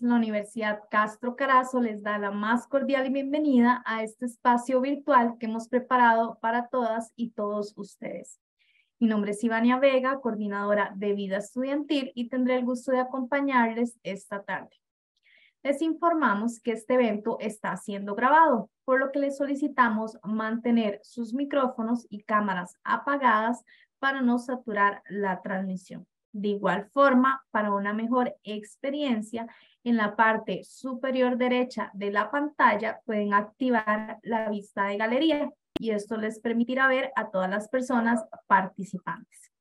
la Universidad Castro Carazo les da la más cordial bienvenida a este espacio virtual que hemos preparado para todas y todos ustedes. Mi nombre es Ivania Vega, coordinadora de Vida Estudiantil, y tendré el gusto de acompañarles esta tarde. Les informamos que este evento está siendo grabado, por lo que les solicitamos mantener sus micrófonos y cámaras apagadas para no saturar la transmisión. De igual forma, para una mejor experiencia, en la parte superior derecha de la pantalla pueden activar la vista de galería y esto les permitirá ver a todas las personas participantes.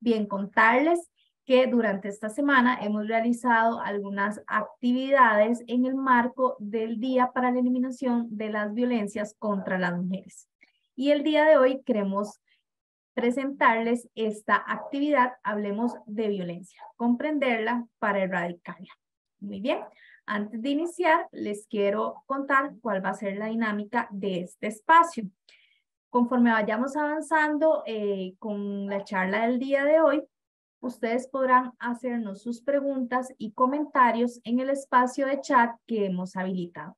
Bien, contarles que durante esta semana hemos realizado algunas actividades en el marco del Día para la Eliminación de las Violencias contra las Mujeres. Y el día de hoy queremos presentarles esta actividad, hablemos de violencia, comprenderla para erradicarla. Muy bien, antes de iniciar, les quiero contar cuál va a ser la dinámica de este espacio. Conforme vayamos avanzando eh, con la charla del día de hoy, ustedes podrán hacernos sus preguntas y comentarios en el espacio de chat que hemos habilitado.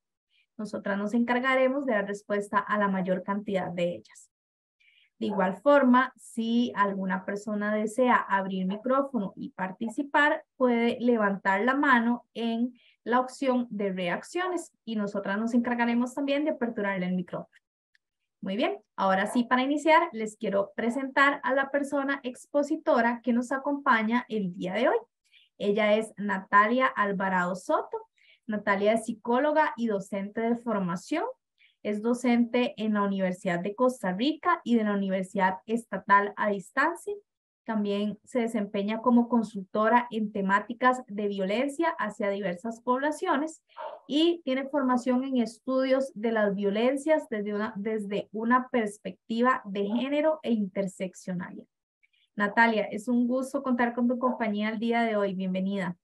Nosotras nos encargaremos de dar respuesta a la mayor cantidad de ellas. De igual forma, si alguna persona desea abrir micrófono y participar, puede levantar la mano en la opción de reacciones y nosotras nos encargaremos también de aperturarle el micrófono. Muy bien, ahora sí, para iniciar, les quiero presentar a la persona expositora que nos acompaña el día de hoy. Ella es Natalia Alvarado Soto. Natalia es psicóloga y docente de formación. Es docente en la Universidad de Costa Rica y de la Universidad Estatal a Distancia. También se desempeña como consultora en temáticas de violencia hacia diversas poblaciones y tiene formación en estudios de las violencias desde una, desde una perspectiva de género e interseccional. Natalia, es un gusto contar con tu compañía el día de hoy. Bienvenida.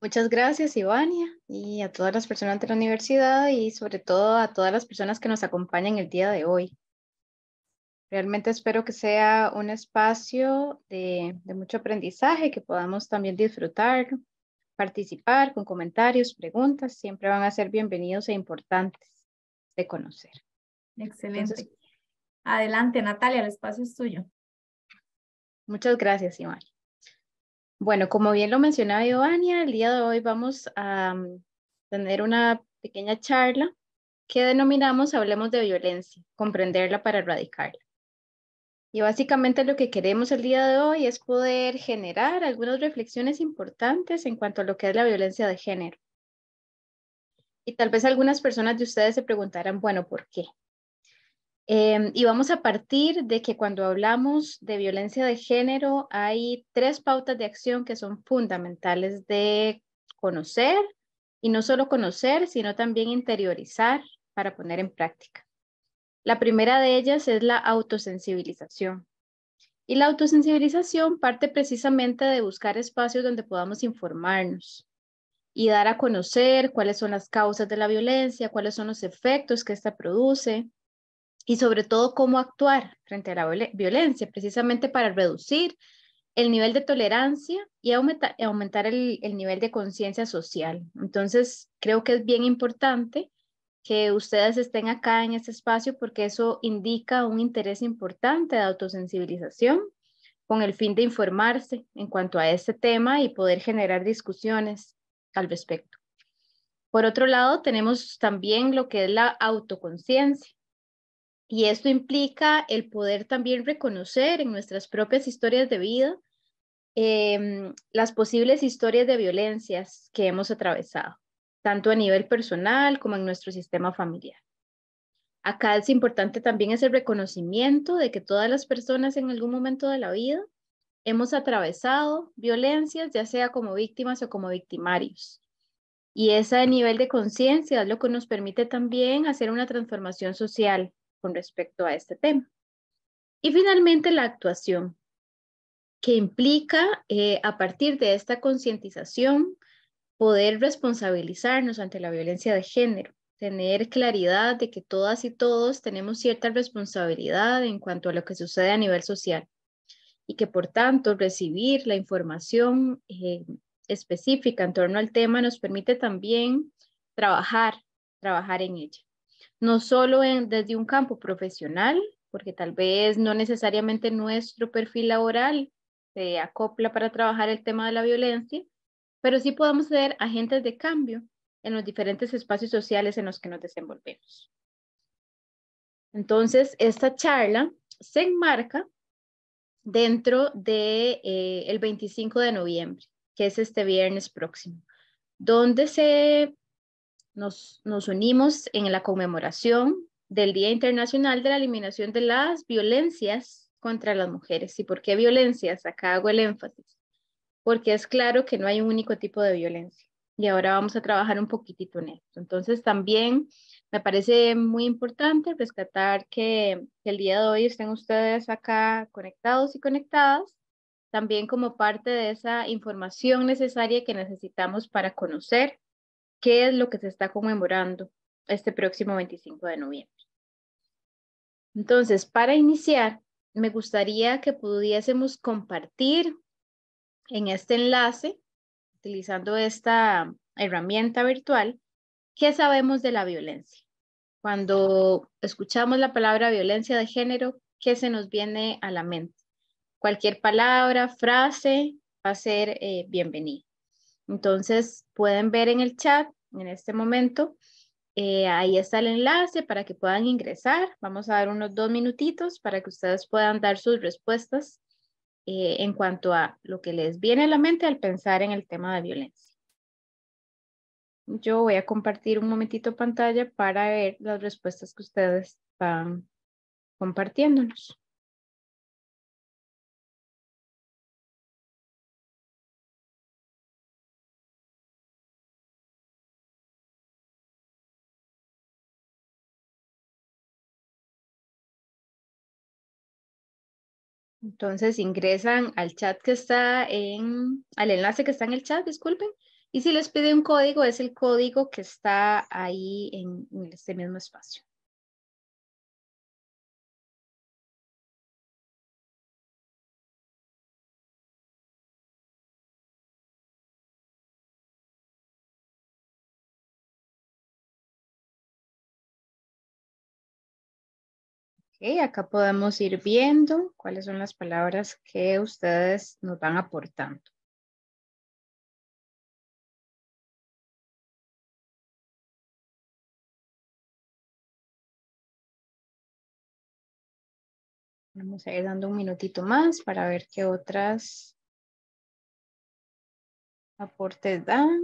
Muchas gracias, Ivania, y a todas las personas de la universidad y sobre todo a todas las personas que nos acompañan el día de hoy. Realmente espero que sea un espacio de, mucho aprendizaje, que podamos también disfrutar, participar con comentarios, preguntas, siempre van a ser bienvenidos e importantes de conocer. Excelente. Adelante, Natalia, el espacio es tuyo. Muchas gracias, Ivania. Bueno, como bien lo mencionaba Giovanna, el día de hoy vamos a mm, tener una pequeña charla que denominamos Hablemos de Violencia, comprenderla para erradicarla. Y básicamente lo que queremos el día de hoy es poder generar algunas reflexiones importantes en cuanto a lo que es la violencia de género. Y tal vez algunas personas de ustedes se preguntarán, bueno, ¿por qué? Em, y vamos a partir de que cuando hablamos de violencia de género hay tres pautas de acción que son fundamentales de conocer y no solo conocer, sino también interiorizar para poner en práctica. La primera de ellas es la autosensibilización. Y la autosensibilización parte precisamente de buscar espacios donde podamos informarnos, y dar a conocer cuáles son las causas de la violencia, cuáles son los efectos que ésta produce, y sobre todo cómo actuar frente a la violencia, precisamente para reducir el nivel de tolerancia y aumentar el, el nivel de conciencia social. Entonces, creo que es bien importante que ustedes estén acá en este espacio porque eso indica un interés importante de autosensibilización con el fin de informarse en cuanto a este tema y poder generar discusiones al respecto. Por otro lado, tenemos también lo que es la autoconciencia, y esto implica el poder también reconocer en nuestras propias historias de vida em, las posibles historias de violencias que hemos atravesado, tanto a nivel personal como en nuestro sistema familiar. Acá es importante también ese el reconocimiento de que todas las personas en algún momento de la vida hemos atravesado violencias, ya sea como víctimas o como victimarios. Y ese nivel de conciencia es lo que nos permite también hacer una transformación social con respecto a este tema. Y finalmente la actuación, que implica eh, a partir de esta concientización poder responsabilizarnos ante la violencia de género, tener claridad de que todas y todos tenemos cierta responsabilidad en cuanto a lo que sucede a nivel social y que por tanto recibir la información eh, específica en torno al tema nos permite también trabajar, trabajar en ella no solo desde un campo profesional, porque tal vez no necesariamente nuestro perfil laboral se acopla para trabajar el tema de la violencia, pero sí podemos ser agentes de cambio en los diferentes espacios sociales en los que nos desenvolvemos. Entonces, esta charla se enmarca dentro del de, eh, el 25 de noviembre, que es este viernes próximo, donde se nos, unimos en la conmemoración del Día Internacional de la Eliminación de las Violencias contra las Mujeres. ¿Y por qué violencias? Acá hago el énfasis. Porque es claro que no hay un único tipo de violencia. Y ahora vamos a trabajar un poquitito en esto. Entonces también me parece muy importante rescatar que, que el día de hoy estén ustedes acá conectados y conectadas, también como parte de esa información necesaria que necesitamos para conocer qué es lo que se está conmemorando este próximo 25 de noviembre. Entonces, para iniciar, me gustaría que pudiésemos compartir en este enlace, utilizando esta herramienta virtual, qué sabemos de la violencia. Cuando escuchamos la palabra violencia de género, ¿qué se nos viene a la mente? Cualquier palabra, frase va a ser eh, bienvenida. Entonces, pueden ver en el chat en este momento. Eh, ahí está el enlace para que puedan ingresar. Vamos a dar unos dos minutitos para que ustedes puedan dar sus respuestas eh, en cuanto a lo que les viene a la mente al pensar en el tema de violencia. Yo voy a compartir un momentito pantalla para ver las respuestas que ustedes van compartiéndonos. Entonces ingresan al chat que está en, al enlace que está en el chat, disculpen, y si les pide un código, es el código que está ahí en, en este mismo espacio. acá podemos ir viendo cuáles son las palabras que ustedes nos van aportando. Vamos a ir dando un minutito más para ver qué otras aportes dan.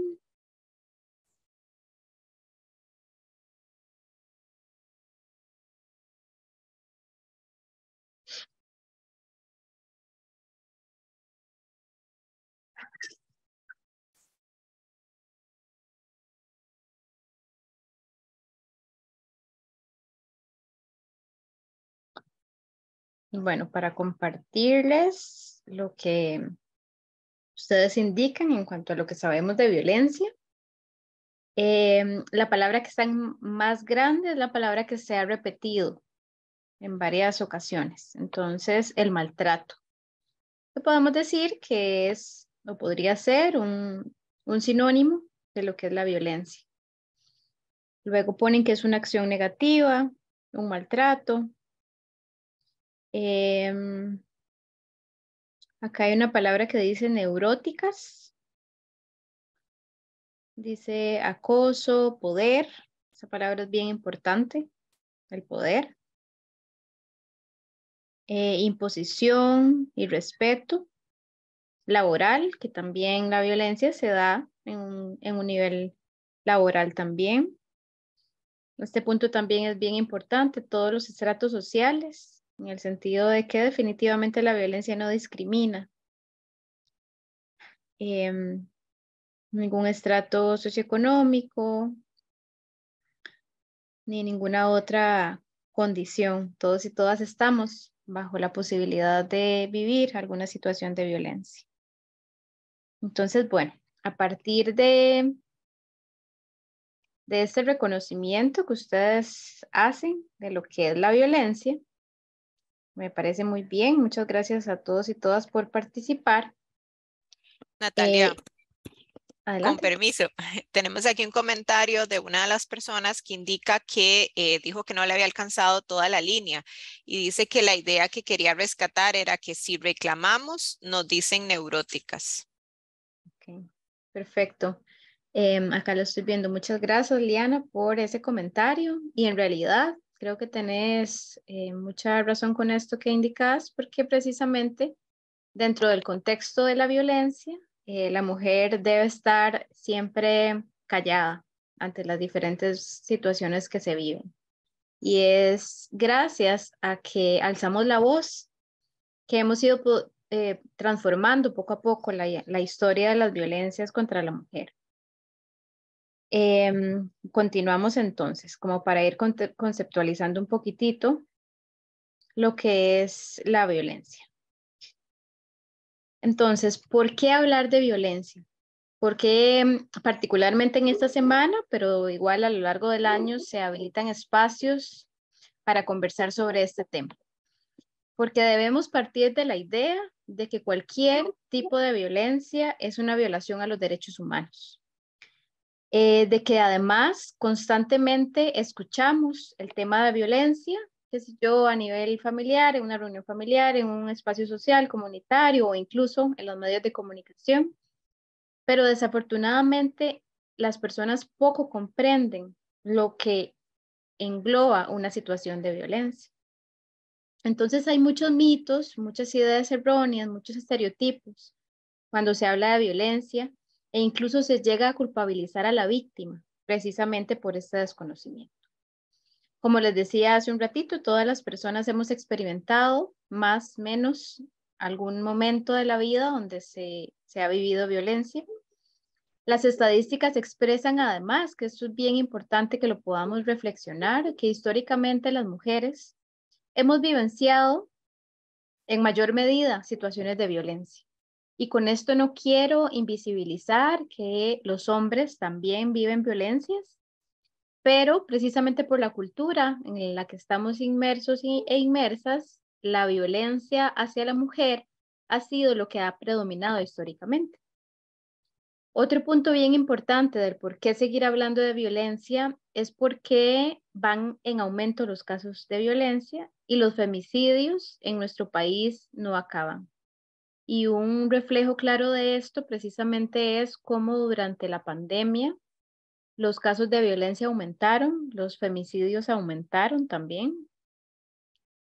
Bueno, para compartirles lo que ustedes indican en cuanto a lo que sabemos de violencia. Em, la palabra que está más grande es la palabra que se ha repetido en varias ocasiones. Entonces, el maltrato. Podemos decir que es o podría ser un sinónimo de lo que es la violencia. Luego ponen que es una acción negativa, un maltrato, Em, acá hay una palabra que dice neuróticas. Dice acoso, poder. Esa palabra es bien importante, el poder. Eh, imposición y respeto laboral, que también la violencia se da en un nivel laboral también. Este punto también es bien importante, todos los estratos sociales, en el sentido de que definitivamente la violencia no discrimina. Em, ningún estrato socioeconómico, ni ninguna otra condición. Todos y todas estamos bajo la posibilidad de vivir alguna situación de violencia. Entonces, bueno, a partir de, de este reconocimiento que ustedes hacen de lo que es la violencia, me parece muy bien. Muchas gracias a todos y todas por participar. Natalia. Eh, con permiso, tenemos aquí un comentario de una de las personas que indica que eh, dijo que no le había alcanzado toda la línea y dice que la idea que quería rescatar era que si reclamamos nos dicen neuróticas. Perfecto. Em, acá lo estoy viendo. Muchas gracias, Liana, por ese comentario. Y en realidad, creo que tenés eh, mucha razón con esto que indicas, porque precisamente dentro del contexto de la violencia, eh, la mujer debe estar siempre callada ante las diferentes situaciones que se viven. Y es gracias a que alzamos la voz que hemos ido eh, transformando poco a poco la historia de las violencias contra la mujer. Em, continuamos entonces, como para ir conceptualizando un poquitito lo que es la violencia. Entonces, ¿por qué hablar de violencia? Porque em, particularmente en esta semana, pero igual a lo largo del año, se habilitan espacios para conversar sobre este tema. Porque debemos partir de la idea de que cualquier tipo de violencia es una violación a los derechos humanos eh, de que además constantemente escuchamos el tema de violencia, que si yo a nivel familiar, en una reunión familiar, en un espacio social, comunitario o incluso en los medios de comunicación, pero desafortunadamente las personas poco comprenden lo que engloba una situación de violencia. Entonces hay muchos mitos, muchas ideas erróneas, muchos estereotipos cuando se habla de violencia e incluso se llega a culpabilizar a la víctima, precisamente por este desconocimiento. Como les decía hace un ratito, todas las personas hemos experimentado más, menos algún momento de la vida donde se, se ha vivido violencia. Las estadísticas expresan además que esto es bien importante que lo podamos reflexionar, que históricamente las mujeres hemos vivenciado en mayor medida situaciones de violencia. Y con esto no quiero invisibilizar que los hombres también viven violencias, pero precisamente por la cultura en la que estamos inmersos e inmersas, la violencia hacia la mujer ha sido lo que ha predominado históricamente. Otro punto bien importante del por qué seguir hablando de violencia es porque van en aumento los casos de violencia y los femicidios en nuestro país no acaban. Y un reflejo claro de esto precisamente es cómo durante la pandemia los casos de violencia aumentaron, los femicidios aumentaron también,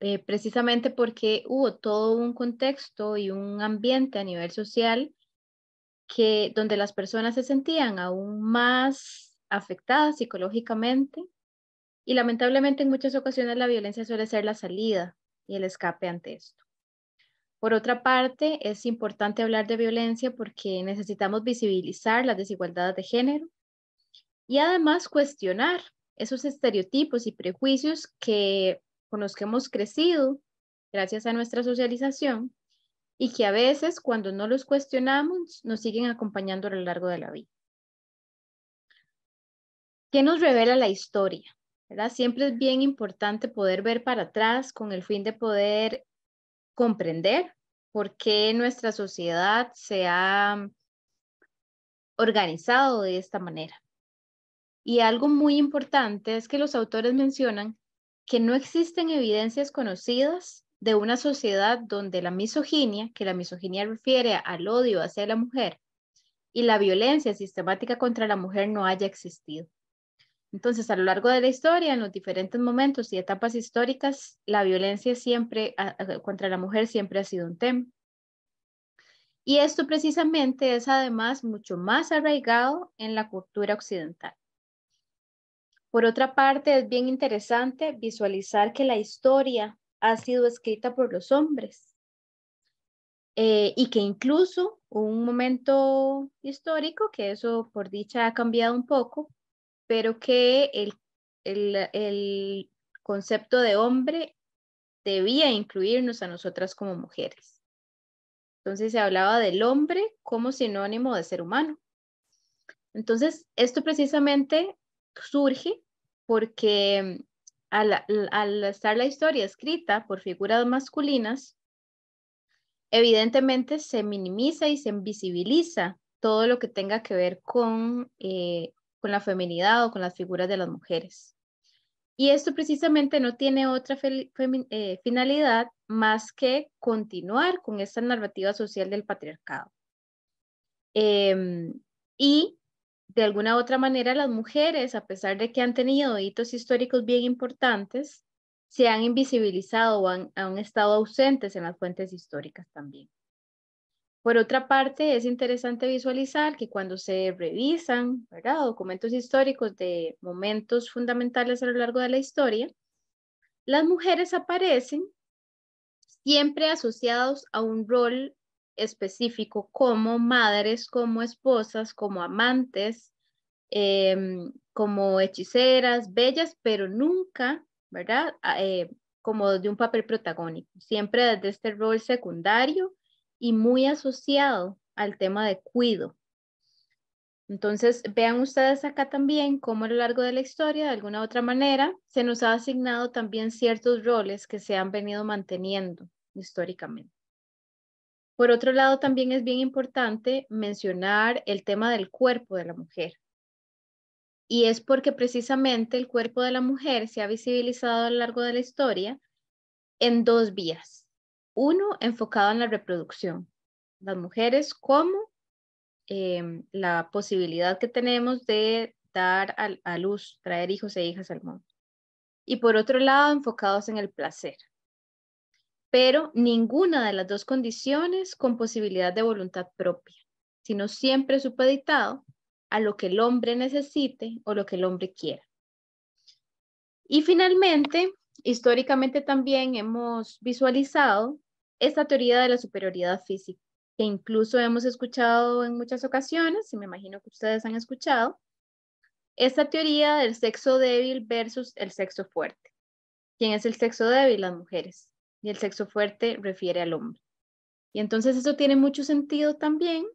eh, precisamente porque hubo todo un contexto y un ambiente a nivel social que donde las personas se sentían aún más afectadas psicológicamente y lamentablemente en muchas ocasiones la violencia suele ser la salida y el escape ante esto. Por otra parte, es importante hablar de violencia porque necesitamos visibilizar las desigualdades de género y además cuestionar esos estereotipos y prejuicios que con los que hemos crecido gracias a nuestra socialización y que a veces cuando no los cuestionamos nos siguen acompañando a lo largo de la vida. ¿Qué nos revela la historia? ¿verdad? Siempre es bien importante poder ver para atrás con el fin de poder comprender por qué nuestra sociedad se ha organizado de esta manera. Y algo muy importante es que los autores mencionan que no existen evidencias conocidas de una sociedad donde la misoginia, que la misoginia refiere al odio hacia la mujer, y la violencia sistemática contra la mujer no haya existido. Entonces, a lo largo de la historia, en los diferentes momentos y etapas históricas, la violencia siempre contra la mujer siempre ha sido un tema. Y esto precisamente es además mucho más arraigado en la cultura occidental. Por otra parte, es bien interesante visualizar que la historia ha sido escrita por los hombres eh, y que incluso un momento histórico, que eso por dicha ha cambiado un poco, pero que el, concepto de hombre debía incluirnos a nosotras como mujeres. Entonces se hablaba del hombre como sinónimo de ser humano. Entonces, esto precisamente surge porque al, estar la historia escrita por figuras masculinas, evidentemente se minimiza y se invisibiliza todo lo que tenga que ver con eh, con la feminidad o con las figuras de las mujeres. Y esto precisamente no tiene otra eh, finalidad más que continuar con esta narrativa social del patriarcado. Em, y de alguna u otra manera las mujeres, a pesar de que han tenido hitos históricos bien importantes, se han invisibilizado o han estado ausentes en las fuentes históricas también. Por otra parte, es interesante visualizar que cuando se revisan documentos históricos de momentos fundamentales a lo largo de la historia, las mujeres aparecen siempre asociadas a un rol específico como madres, como esposas, como amantes, em, como hechiceras, bellas, pero nunca, ¿verdad? Ah, eh, como de un papel protagónico, siempre desde este rol secundario y muy asociado al tema de cuido. Entonces, vean ustedes acá también cómo a lo largo de la historia, de alguna otra manera, se nos ha asignado también ciertos roles que se han venido manteniendo históricamente. Por otro lado, también es bien importante mencionar el tema del cuerpo de la mujer. Y es porque precisamente el cuerpo de la mujer se ha visibilizado a lo largo de la historia en dos vías uno enfocado en la reproducción, las mujeres como em, la posibilidad que tenemos de dar a, luz, traer hijos e hijas al mundo. Y por otro lado, enfocados en el placer. Pero ninguna de las dos condiciones con posibilidad de voluntad propia, sino siempre supeditado a lo que el hombre necesite o lo que el hombre quiera. Y finalmente, históricamente también hemos visualizado esta teoría de la superioridad física, que incluso hemos escuchado en muchas ocasiones, y me imagino que ustedes han escuchado, esta teoría del sexo débil versus el sexo fuerte. ¿Quién es el sexo débil? Las mujeres. Y el sexo fuerte refiere al hombre. Y entonces eso tiene mucho sentido también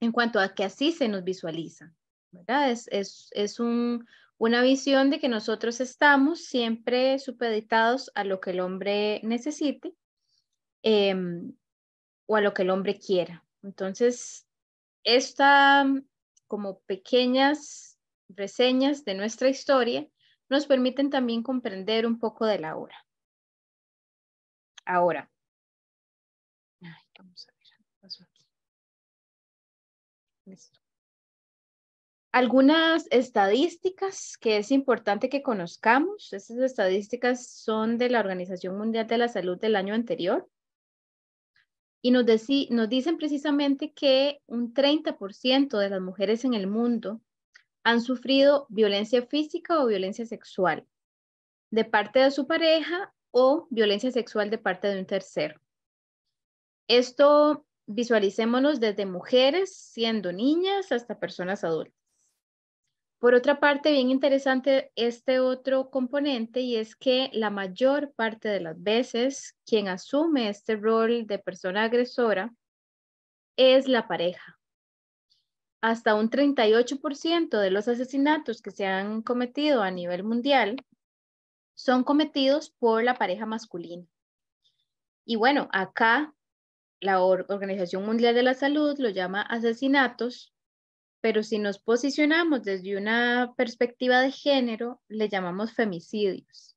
en cuanto a que así se nos visualiza, ¿verdad? Es, es, es un, una visión de que nosotros estamos siempre supeditados a lo que el hombre necesite Em, o a lo que el hombre quiera. Entonces, estas mm, como pequeñas reseñas de nuestra historia nos permiten también comprender un poco de la hora. Ahora, Algunas estadísticas que es importante que conozcamos. Estas estadísticas son de la Organización Mundial de la Salud del año anterior. Y nos, dicen precisamente que un 30% de las mujeres en el mundo han sufrido violencia física o violencia sexual de parte de su pareja o violencia sexual de parte de un tercero. Esto visualicémonos desde mujeres siendo niñas hasta personas adultas. Por otra parte, bien interesante este otro componente y es que la mayor parte de las veces quien asume este rol de persona agresora es la pareja. Hasta un 38% de los asesinatos que se han cometido a nivel mundial son cometidos por la pareja masculina. Y bueno, acá la Organización Mundial de la Salud lo llama asesinatos pero si nos posicionamos desde una perspectiva de género, le llamamos femicidios,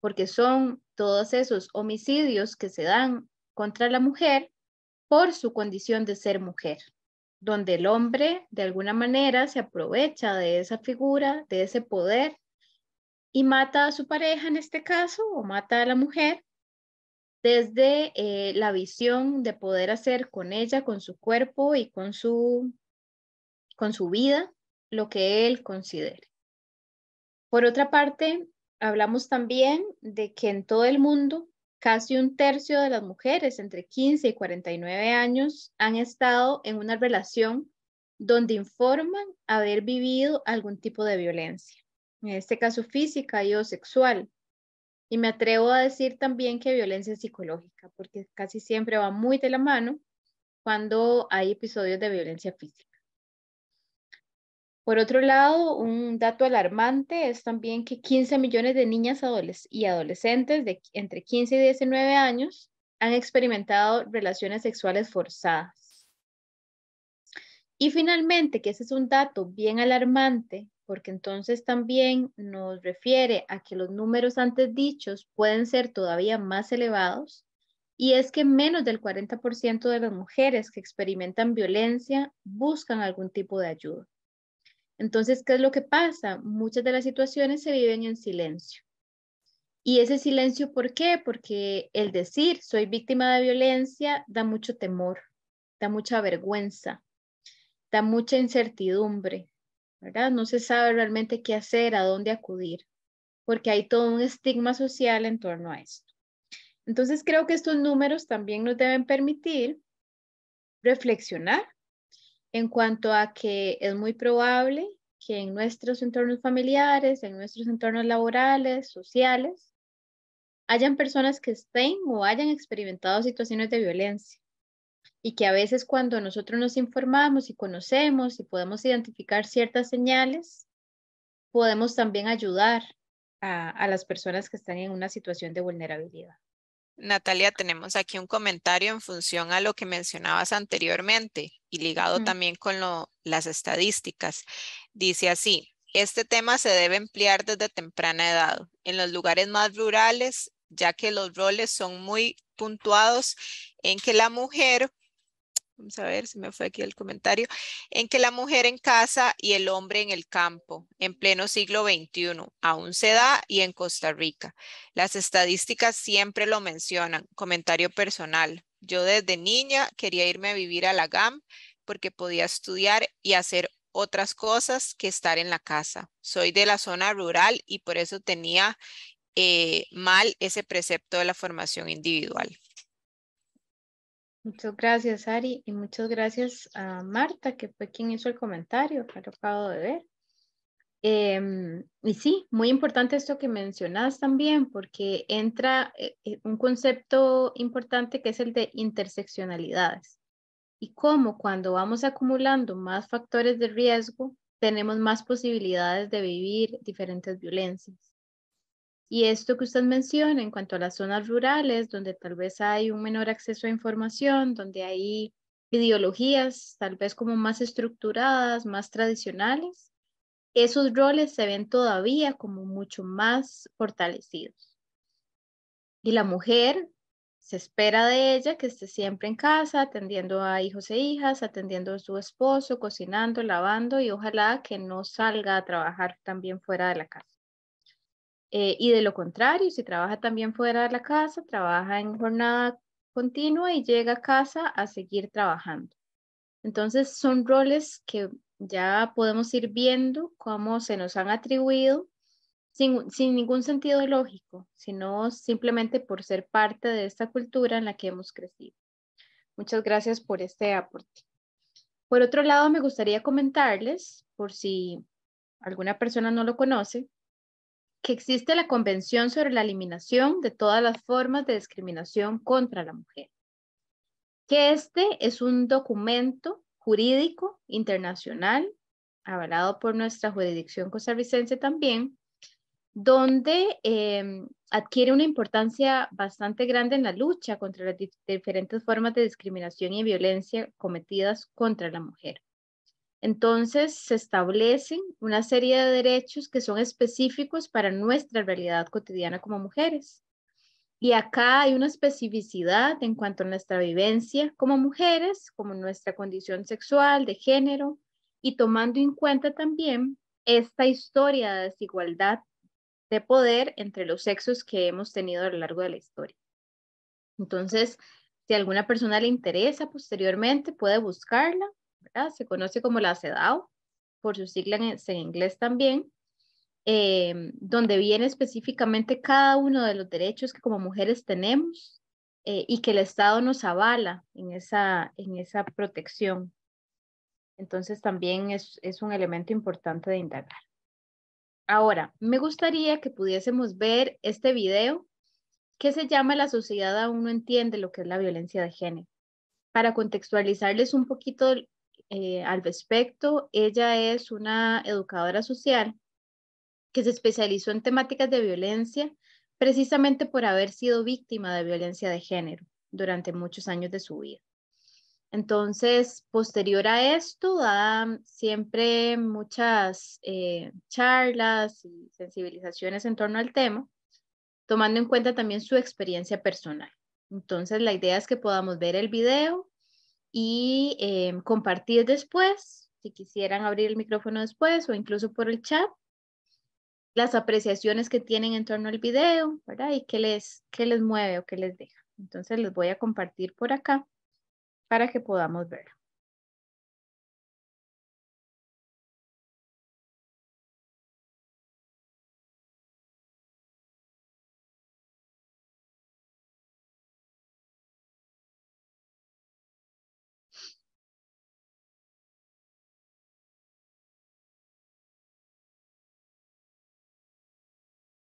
porque son todos esos homicidios que se dan contra la mujer por su condición de ser mujer, donde el hombre de alguna manera se aprovecha de esa figura, de ese poder y mata a su pareja en este caso, o mata a la mujer, desde eh, la visión de poder hacer con ella, con su cuerpo y con su con su vida lo que él considere. Por otra parte, hablamos también de que en todo el mundo casi un tercio de las mujeres entre 15 y 49 años han estado en una relación donde informan haber vivido algún tipo de violencia, en este caso física y o sexual. Y me atrevo a decir también que violencia psicológica, porque casi siempre va muy de la mano cuando hay episodios de violencia física. Por otro lado, un dato alarmante es también que 15 millones de niñas y adolescentes de entre 15 y 19 años han experimentado relaciones sexuales forzadas. Y finalmente, que ese es un dato bien alarmante, porque entonces también nos refiere a que los números antes dichos pueden ser todavía más elevados, y es que menos del 40% de las mujeres que experimentan violencia buscan algún tipo de ayuda. Entonces, ¿qué es lo que pasa? Muchas de las situaciones se viven en silencio. Y ese silencio, ¿por qué? Porque el decir soy víctima de violencia da mucho temor, da mucha vergüenza, da mucha incertidumbre, ¿verdad? No se sabe realmente qué hacer, a dónde acudir, porque hay todo un estigma social en torno a esto. Entonces, creo que estos números también nos deben permitir reflexionar en cuanto a que es muy probable que en nuestros entornos familiares, en nuestros entornos laborales, sociales, hayan personas que estén o hayan experimentado situaciones de violencia y que a veces cuando nosotros nos informamos y conocemos y podemos identificar ciertas señales, podemos también ayudar a, las personas que están en una situación de vulnerabilidad. Natalia, tenemos aquí un comentario en función a lo que mencionabas anteriormente y ligado mm. también con las estadísticas. Dice así, este tema se debe emplear desde temprana edad en los lugares más rurales, ya que los roles son muy puntuados en que la mujer vamos a ver, si me fue aquí el comentario, en que la mujer en casa y el hombre en el campo, en pleno siglo XXI, aún se da y en Costa Rica. Las estadísticas siempre lo mencionan, comentario personal. Yo desde niña quería irme a vivir a la GAM porque podía estudiar y hacer otras cosas que estar en la casa. Soy de la zona rural y por eso tenía eh, mal ese precepto de la formación individual. Muchas gracias, Ari, y muchas gracias a Marta, que fue quien hizo el comentario, que acabo de ver. Em, y sí, muy importante esto que mencionas también, porque entra eh, eh, un concepto importante que es el de interseccionalidades. Y cómo cuando vamos acumulando más factores de riesgo, tenemos más posibilidades de vivir diferentes violencias. Y esto que usted menciona en cuanto a las zonas rurales, donde tal vez hay un menor acceso a información, donde hay ideologías tal vez como más estructuradas, más tradicionales, esos roles se ven todavía como mucho más fortalecidos. Y la mujer se espera de ella que esté siempre en casa, atendiendo a hijos e hijas, atendiendo a su esposo, cocinando, lavando y ojalá que no salga a trabajar también fuera de la casa. Eh, y de lo contrario, si trabaja también fuera de la casa, trabaja en jornada continua y llega a casa a seguir trabajando. Entonces son roles que ya podemos ir viendo cómo se nos han atribuido sin, sin, ningún sentido lógico, sino simplemente por ser parte de esta cultura en la que hemos crecido. Muchas gracias por este aporte. Por otro lado, me gustaría comentarles, por si alguna persona no lo conoce, que existe la Convención sobre la Eliminación de todas las formas de discriminación contra la mujer, que este es un documento jurídico internacional, avalado por nuestra jurisdicción costarricense también, donde eh, adquiere una importancia bastante grande en la lucha contra las diferentes formas de discriminación y violencia cometidas contra la mujer. Entonces, se establecen una serie de derechos que son específicos para nuestra realidad cotidiana como mujeres. Y acá hay una especificidad en cuanto a nuestra vivencia como mujeres, como nuestra condición sexual, de género, y tomando en cuenta también esta historia de desigualdad de poder entre los sexos que hemos tenido a lo largo de la historia. Entonces, si a alguna persona le interesa posteriormente, puede buscarla se conoce como la CEDAW, por su sigla en, e-, inglés también, em, donde viene específicamente cada uno de los derechos que como mujeres tenemos eh, y que el Estado nos avala en esa, en esa protección. Entonces también es, un elemento importante de indagar. Ahora, me gustaría que pudiésemos ver este video que se llama La sociedad aún no entiende lo que es la violencia de género. Para contextualizarles un poquito eh, al respecto. Ella es una educadora social que se especializó en temáticas de violencia precisamente por haber sido víctima de violencia de género durante muchos años de su vida. Entonces, posterior a esto, da siempre muchas eh, charlas y sensibilizaciones en torno al tema, tomando en cuenta también su experiencia personal. Entonces, la idea es que podamos ver el video y em, compartir después, si quisieran abrir el micrófono después o incluso por el chat, las apreciaciones que tienen en torno al video, ¿verdad? Y les, qué les mueve o qué les deja. Entonces les voy a compartir por acá para que podamos verlo.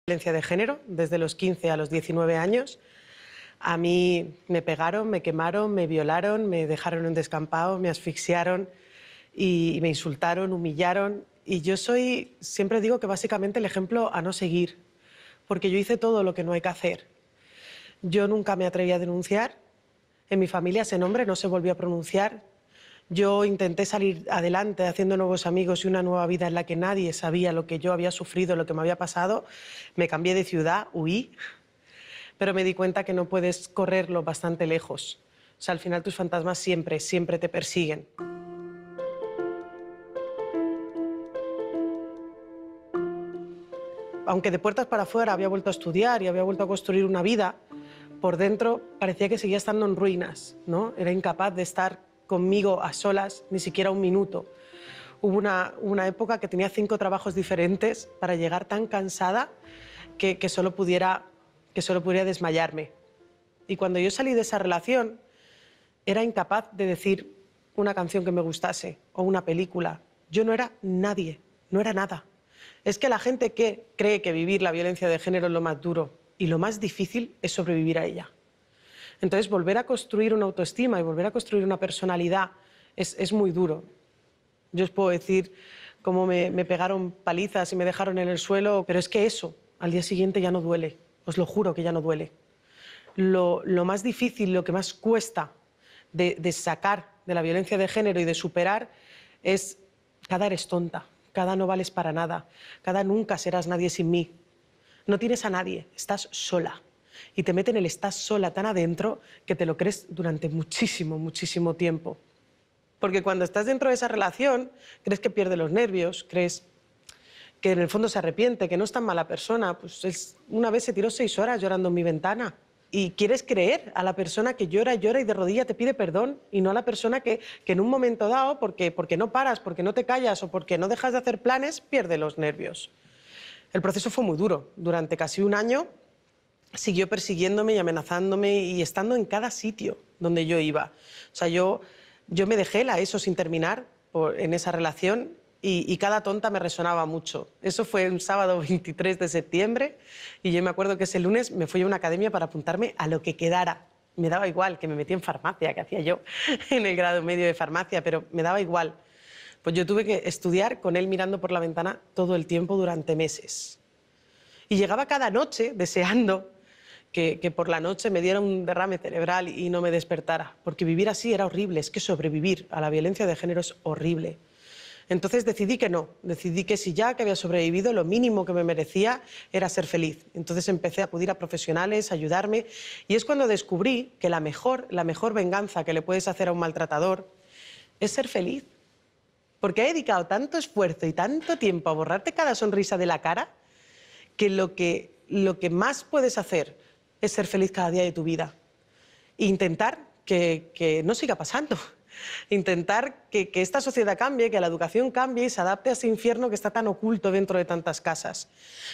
violencia de género, desde los 15 a los 19 años. A mí me pegaron, me quemaron, me violaron, me dejaron en descampado, me asfixiaron y me insultaron, humillaron. Y yo soy, siempre digo que básicamente el ejemplo a no seguir, porque yo hice todo lo que no hay que hacer. Yo nunca me atreví a denunciar, en mi familia ese nombre no se volvió a pronunciar, yo intenté salir adelante haciendo nuevos amigos y una nueva vida en la que nadie sabía lo que yo había sufrido, lo que me había pasado. Me cambié de ciudad, huí, pero me di cuenta que no puedes correrlo bastante lejos. O sea, al final tus fantasmas siempre, siempre te persiguen. Aunque de puertas para afuera había vuelto a estudiar y había vuelto a construir una vida, por dentro parecía que seguía estando en ruinas, ¿no? Era incapaz de estar conmigo a solas ni siquiera un minuto. Hubo una, una época que tenía cinco trabajos diferentes para llegar tan cansada que, solo pudiera, que solo pudiera desmayarme. Y cuando yo salí de esa relación, era incapaz de decir una canción que me gustase o una película. Yo no era nadie, no era nada. Es que la gente que cree que vivir la violencia de género es lo más duro y lo más difícil es sobrevivir a ella. Entonces, volver a construir una autoestima y volver a construir una personalidad es, muy duro. Yo os puedo decir cómo me, pegaron palizas y me dejaron en el suelo, pero es que eso al día siguiente ya no duele, os lo juro que ya no duele. Lo, más difícil, lo que más cuesta de, de, sacar de la violencia de género y de superar es cada eres tonta, cada no vales para nada, cada nunca serás nadie sin mí. No tienes a nadie, estás sola y te meten el estás sola tan adentro que te lo crees durante muchísimo, muchísimo tiempo. Porque cuando estás dentro de esa relación, crees que pierde los nervios, crees que en el fondo se arrepiente, que no es tan mala persona. Pues es, una vez se tiró seis horas llorando en mi ventana. Y quieres creer a la persona que llora, llora y de rodillas te pide perdón y no a la persona que, en un momento dado, porque, porque no paras, porque no te callas o porque no dejas de hacer planes, pierde los nervios. El proceso fue muy duro. Durante casi un año siguió persiguiéndome y amenazándome y estando en cada sitio donde yo iba. O sea, yo, yo me dejé la ESO sin terminar en esa relación y, y, cada tonta me resonaba mucho. Eso fue un sábado 23 de septiembre y yo me acuerdo que ese lunes me fui a una academia para apuntarme a lo que quedara. Me daba igual que me metí en farmacia, que hacía yo en el grado medio de farmacia, pero me daba igual. Pues yo tuve que estudiar con él mirando por la ventana todo el tiempo durante meses. Y llegaba cada noche deseando que, por la noche me diera un derrame cerebral y no me despertara, porque vivir así era horrible, es que sobrevivir a la violencia de género es horrible. Entonces decidí que no, decidí que si ya que había sobrevivido, lo mínimo que me merecía era ser feliz. Entonces empecé a acudir a profesionales, a ayudarme, y es cuando descubrí que la mejor, la mejor venganza que le puedes hacer a un maltratador es ser feliz. Porque he dedicado tanto esfuerzo y tanto tiempo a borrarte cada sonrisa de la cara que lo que, lo que más puedes hacer es ser feliz cada día de tu vida. E intentar que, no siga pasando. Intentar que, que esta sociedad cambie, que la educación cambie y se adapte a ese infierno que está tan oculto dentro de tantas casas.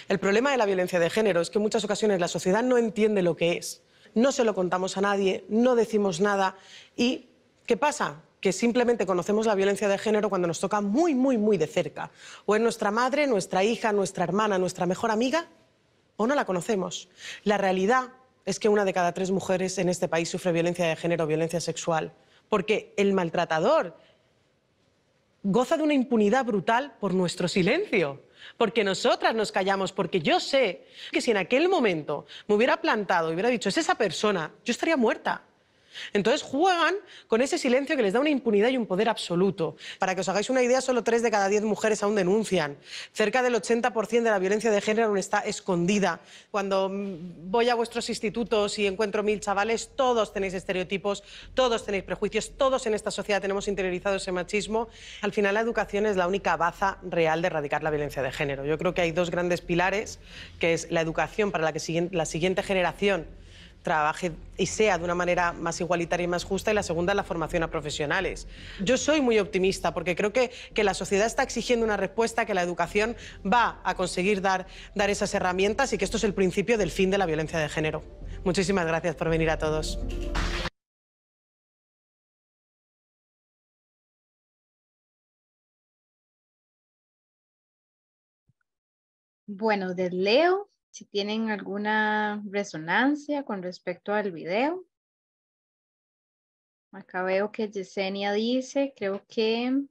El problema de la violencia de género es que en muchas ocasiones la sociedad no entiende lo que es. No se lo contamos a nadie, no decimos nada y ¿qué pasa? que simplemente conocemos la violencia de género cuando nos toca muy, muy, muy de cerca. O es nuestra madre, nuestra hija, nuestra hermana, nuestra mejor amiga, o no la conocemos. La realidad es que una de cada tres mujeres en este país sufre violencia de género o violencia sexual, porque el maltratador goza de una impunidad brutal por nuestro silencio. Porque nosotras nos callamos, porque yo sé que si en aquel momento me hubiera plantado y hubiera dicho, es esa persona, yo estaría muerta. Entonces juegan con ese silencio que les da una impunidad y un poder absoluto. Para que os hagáis una idea, solo tres de cada diez mujeres aún denuncian. Cerca del 80% de la violencia de género aún está escondida. Cuando mm, voy a vuestros institutos y encuentro mil chavales, todos tenéis estereotipos, todos tenéis prejuicios, todos en esta sociedad tenemos interiorizado ese machismo. Al final la educación es la única baza real de erradicar la violencia de género. Yo creo que hay dos grandes pilares, que es la educación para la que la siguiente generación trabaje y sea de una manera más igualitaria y más justa, y la segunda es la formación a profesionales. Yo soy muy optimista porque creo que, la sociedad está exigiendo una respuesta, que la educación va a conseguir dar, dar esas herramientas y que esto es el principio del fin de la violencia de género. Muchísimas gracias por venir a todos. Bueno, desde Leo si tienen alguna resonancia con respecto al video. Acá veo que Yesenia dice, creo que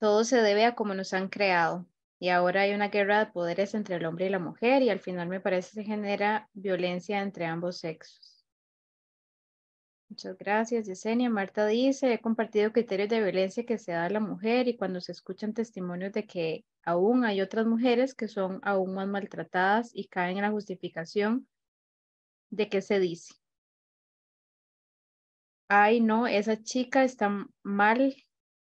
todo se debe a cómo nos han creado. Y ahora hay una guerra de poderes entre el hombre y la mujer y al final me parece que se genera violencia entre ambos sexos. Muchas gracias, Yesenia. Marta dice, he compartido criterios de violencia que se da a la mujer y cuando se escuchan testimonios de que Aún hay otras mujeres que son aún más maltratadas y caen en la justificación de que se dice. Ay, no, esa chica está mal,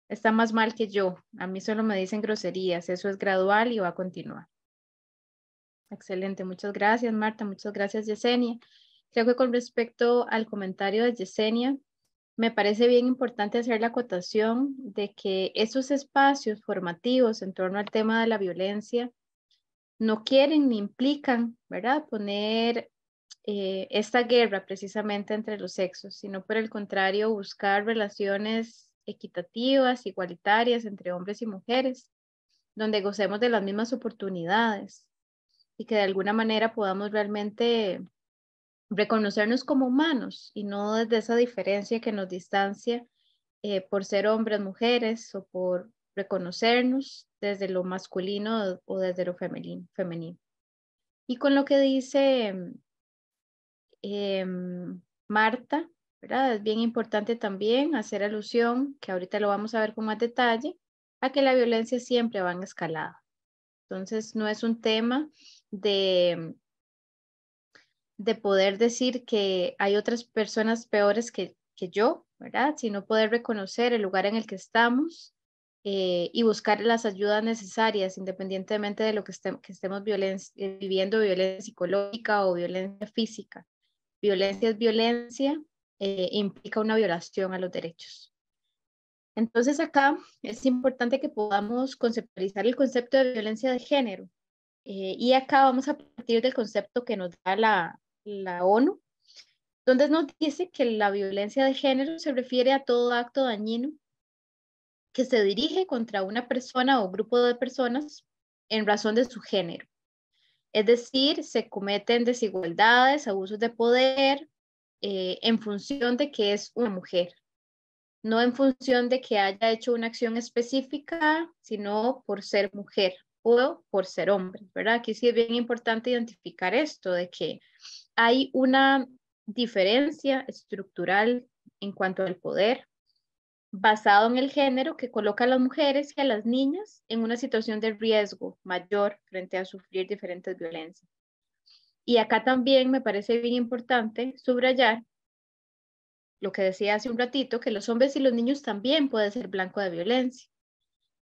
está más mal que yo. A mí solo me dicen groserías, eso es gradual y va a continuar. Excelente, muchas gracias Marta, muchas gracias Yesenia. Creo que con respecto al comentario de Yesenia, me parece bien importante hacer la acotación de que esos espacios formativos en torno al tema de la violencia no quieren ni implican, ¿verdad?, poner eh, esta guerra precisamente entre los sexos, sino por el contrario, buscar relaciones equitativas, igualitarias entre hombres y mujeres, donde gocemos de las mismas oportunidades y que de alguna manera podamos realmente reconocernos como humanos y no desde esa diferencia que nos distancia eh, por ser hombres, mujeres o por reconocernos desde lo masculino o desde lo femenino. Y con lo que dice em, Marta, ¿verdad? es bien importante también hacer alusión, que ahorita lo vamos a ver con más detalle, a que la violencia siempre va en escalada. Entonces, no es un tema de de poder decir que hay otras personas peores que, yo, ¿verdad? Sino poder reconocer el lugar en el que estamos eh, y buscar las ayudas necesarias, independientemente de lo que, que estemos eh, viviendo, violencia psicológica o violencia física. Violencia es violencia, eh, implica una violación a los derechos. Entonces acá es importante que podamos conceptualizar el concepto de violencia de género. y acá vamos a partir del concepto que nos da la, la ONU, donde nos dice que la violencia de género se refiere a todo acto dañino que se dirige contra una persona o grupo de personas en razón de su género. Es decir, se cometen desigualdades, abusos de poder eh, en función de que es una mujer, no en función de que haya hecho una acción específica, sino por ser mujer o por ser hombre, ¿verdad? Aquí sí es bien importante identificar esto, de que hay una diferencia estructural en cuanto al poder basado en el género que coloca a las mujeres y a las niñas en una situación de riesgo mayor frente a sufrir diferentes violencias. Y acá también me parece bien importante subrayar lo que decía hace un ratito, que los hombres y los niños también pueden ser blanco de violencia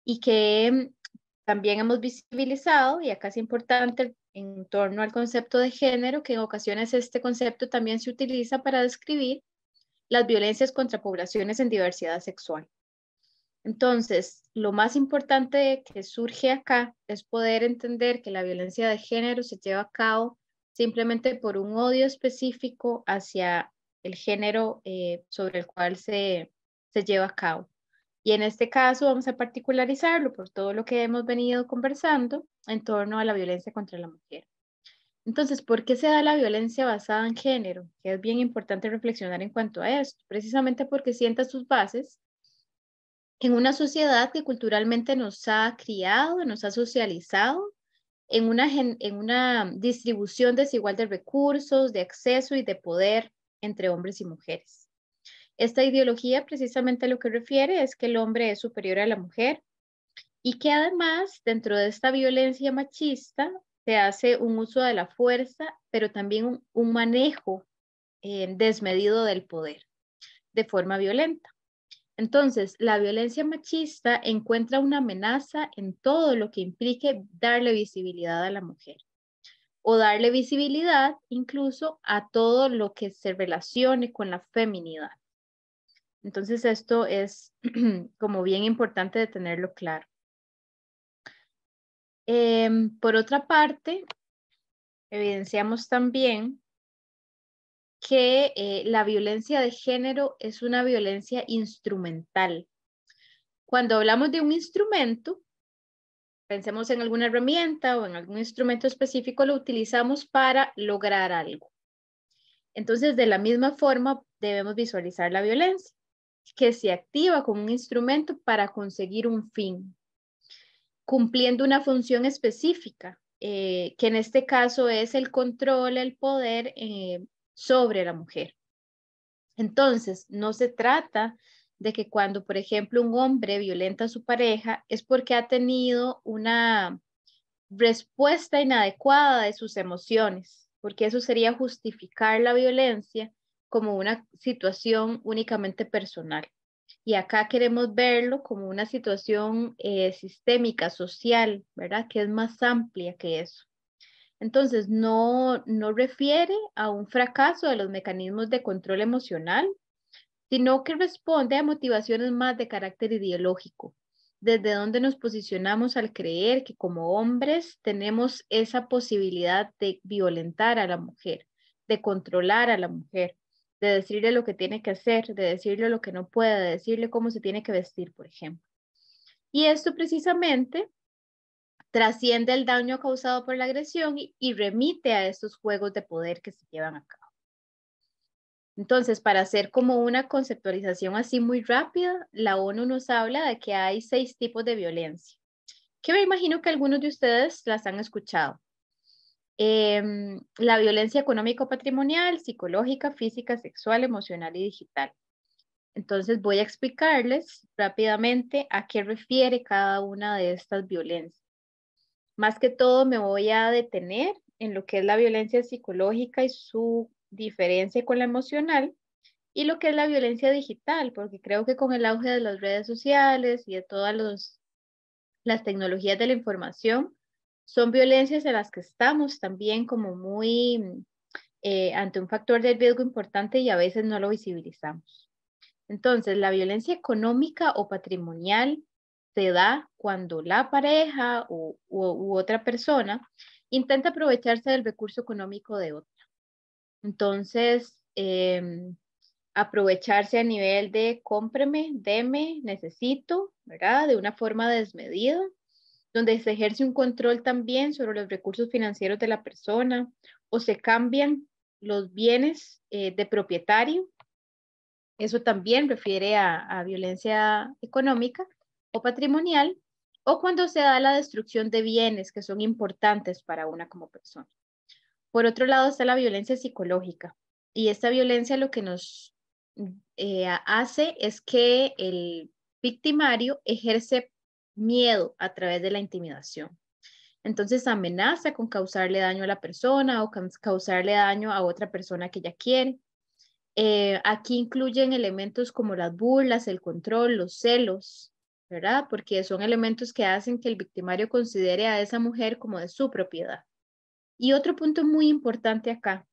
y que mm, también hemos visibilizado, y acá es importante en torno al concepto de género, que en ocasiones este concepto también se utiliza para describir las violencias contra poblaciones en diversidad sexual. Entonces, lo más importante que surge acá es poder entender que la violencia de género se lleva a cabo simplemente por un odio específico hacia el género eh, sobre el cual se, se lleva a cabo. Y en este caso vamos a particularizarlo por todo lo que hemos venido conversando en torno a la violencia contra la mujer. Entonces, ¿por qué se da la violencia basada en género? Que es bien importante reflexionar en cuanto a esto, precisamente porque sienta sus bases en una sociedad que culturalmente nos ha criado, nos ha socializado, en una, en una distribución desigual de recursos, de acceso y de poder entre hombres y mujeres. Esta ideología precisamente lo que refiere es que el hombre es superior a la mujer y que además dentro de esta violencia machista se hace un uso de la fuerza, pero también un, manejo eh, desmedido del poder de forma violenta. Entonces, la violencia machista encuentra una amenaza en todo lo que implique darle visibilidad a la mujer o darle visibilidad incluso a todo lo que se relacione con la feminidad. Entonces esto es como bien importante de tenerlo claro. Em, por otra parte, evidenciamos también que eh, la violencia de género es una violencia instrumental. Cuando hablamos de un instrumento, pensemos en alguna herramienta o en algún instrumento específico, lo utilizamos para lograr algo. Entonces, de la misma forma, debemos visualizar la violencia que se activa como un instrumento para conseguir un fin, cumpliendo una función específica, eh, que en este caso es el control, el poder eh, sobre la mujer. Entonces, no se trata de que cuando, por ejemplo, un hombre violenta a su pareja es porque ha tenido una respuesta inadecuada de sus emociones, porque eso sería justificar la violencia como una situación únicamente personal. Y acá queremos verlo como una situación eh, sistémica, social, ¿verdad? Que es más amplia que eso. Entonces, no, no refiere a un fracaso de los mecanismos de control emocional, sino que responde a motivaciones más de carácter ideológico, desde donde nos posicionamos al creer que como hombres tenemos esa posibilidad de violentar a la mujer, de controlar a la mujer, de decirle lo que tiene que hacer, de decirle lo que no puede, de decirle cómo se tiene que vestir, por ejemplo. Y esto precisamente trasciende el daño causado por la agresión y, remite a estos juegos de poder que se llevan a cabo. Entonces, para hacer como una conceptualización así muy rápida, la ONU nos habla de que hay seis tipos de violencia, que me imagino que algunos de ustedes las han escuchado. Em, la violencia económico-patrimonial, psicológica, física, sexual, emocional y digital. Entonces voy a explicarles rápidamente a qué refiere cada una de estas violencias. Más que todo me voy a detener en lo que es la violencia psicológica y su diferencia con la emocional y lo que es la violencia digital, porque creo que con el auge de las redes sociales y de todas las tecnologías de la información, son violencias en las que estamos también como muy mm, eh, ante un factor de riesgo importante y a veces no lo visibilizamos. Entonces, la violencia económica o patrimonial se da cuando la pareja u, otra persona intenta aprovecharse del recurso económico de otra. Entonces, em, aprovecharse a nivel de cómpreme, deme, necesito, ¿verdad? De una forma desmedida donde se ejerce un control también sobre los recursos financieros de la persona o se cambian los bienes eh, de propietario. Eso también refiere a, violencia económica o patrimonial o cuando se da la destrucción de bienes que son importantes para una como persona. Por otro lado está la violencia psicológica y esta violencia lo que nos eh, hace es que el victimario ejerce miedo a través de la intimidación. Entonces amenaza con causarle daño a la persona o causarle daño a otra persona que ella quiere. Eh, aquí incluyen elementos como las burlas, el control, los celos, ¿verdad? Porque son elementos que hacen que el victimario considere a esa mujer como de su propiedad. Y otro punto muy importante acá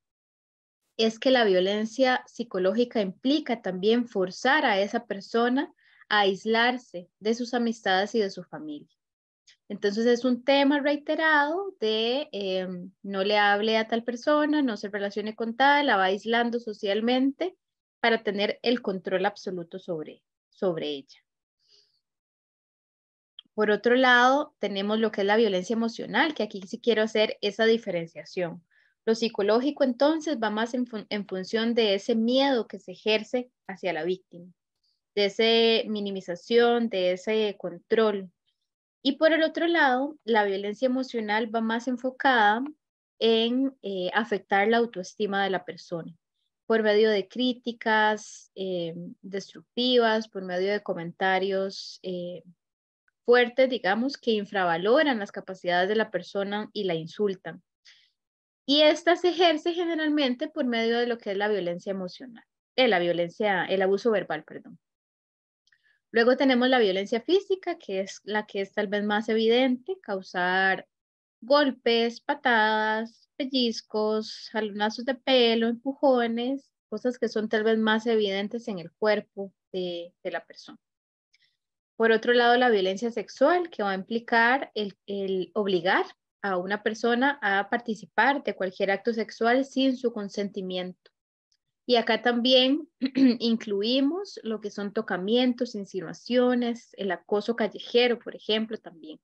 es que la violencia psicológica implica también forzar a esa persona aislarse de sus amistades y de su familia. Entonces es un tema reiterado de em, no le hable a tal persona, no se relacione con tal, la va aislando socialmente para tener el control absoluto sobre, sobre ella. Por otro lado, tenemos lo que es la violencia emocional, que aquí sí quiero hacer esa diferenciación. Lo psicológico entonces va más en función de ese miedo que se ejerce hacia la víctima de esa minimización, de ese control. Y por el otro lado, la violencia emocional va más enfocada en eh, afectar la autoestima de la persona por medio de críticas eh, destructivas, por medio de comentarios eh, fuertes, digamos, que infravaloran las capacidades de la persona y la insultan. Y esta se ejerce generalmente por medio de lo que es la violencia emocional, el abuso verbal, perdón. Luego tenemos la violencia física, que es la que es tal vez más evidente, causar golpes, patadas, pellizcos, jalonazos de pelo, empujones, cosas que son tal vez más evidentes en el cuerpo de, la persona. Por otro lado, la violencia sexual, que va a implicar el obligar a una persona a participar de cualquier acto sexual sin su consentimiento y acá también incluimos lo que son tocamientos, insinuaciones, el acoso callejero, por ejemplo, también.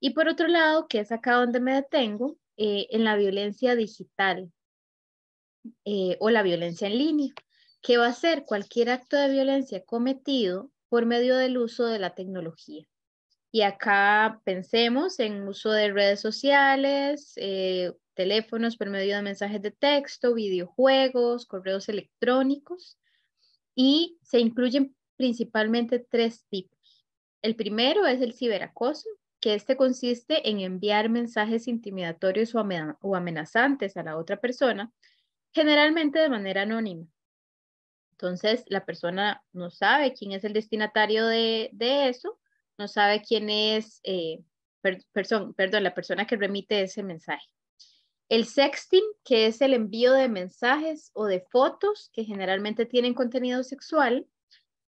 Y por otro lado, que es acá donde me detengo, eh, en la violencia digital eh, o la violencia en línea, que va a ser cualquier acto de violencia cometido por medio del uso de la tecnología. Y acá pensemos en uso de redes sociales, eh, teléfonos por medio de mensajes de texto, videojuegos, correos electrónicos y se incluyen principalmente tres tipos. El primero es el ciberacoso, que este consiste en enviar mensajes intimidatorios o amenazantes a la otra persona, generalmente de manera anónima. Entonces, la persona no sabe quién es el destinatario de, eso, no sabe quién es, eh, la persona que remite ese mensaje. El sexting, que es el envío de mensajes o de fotos que generalmente tienen contenido sexual,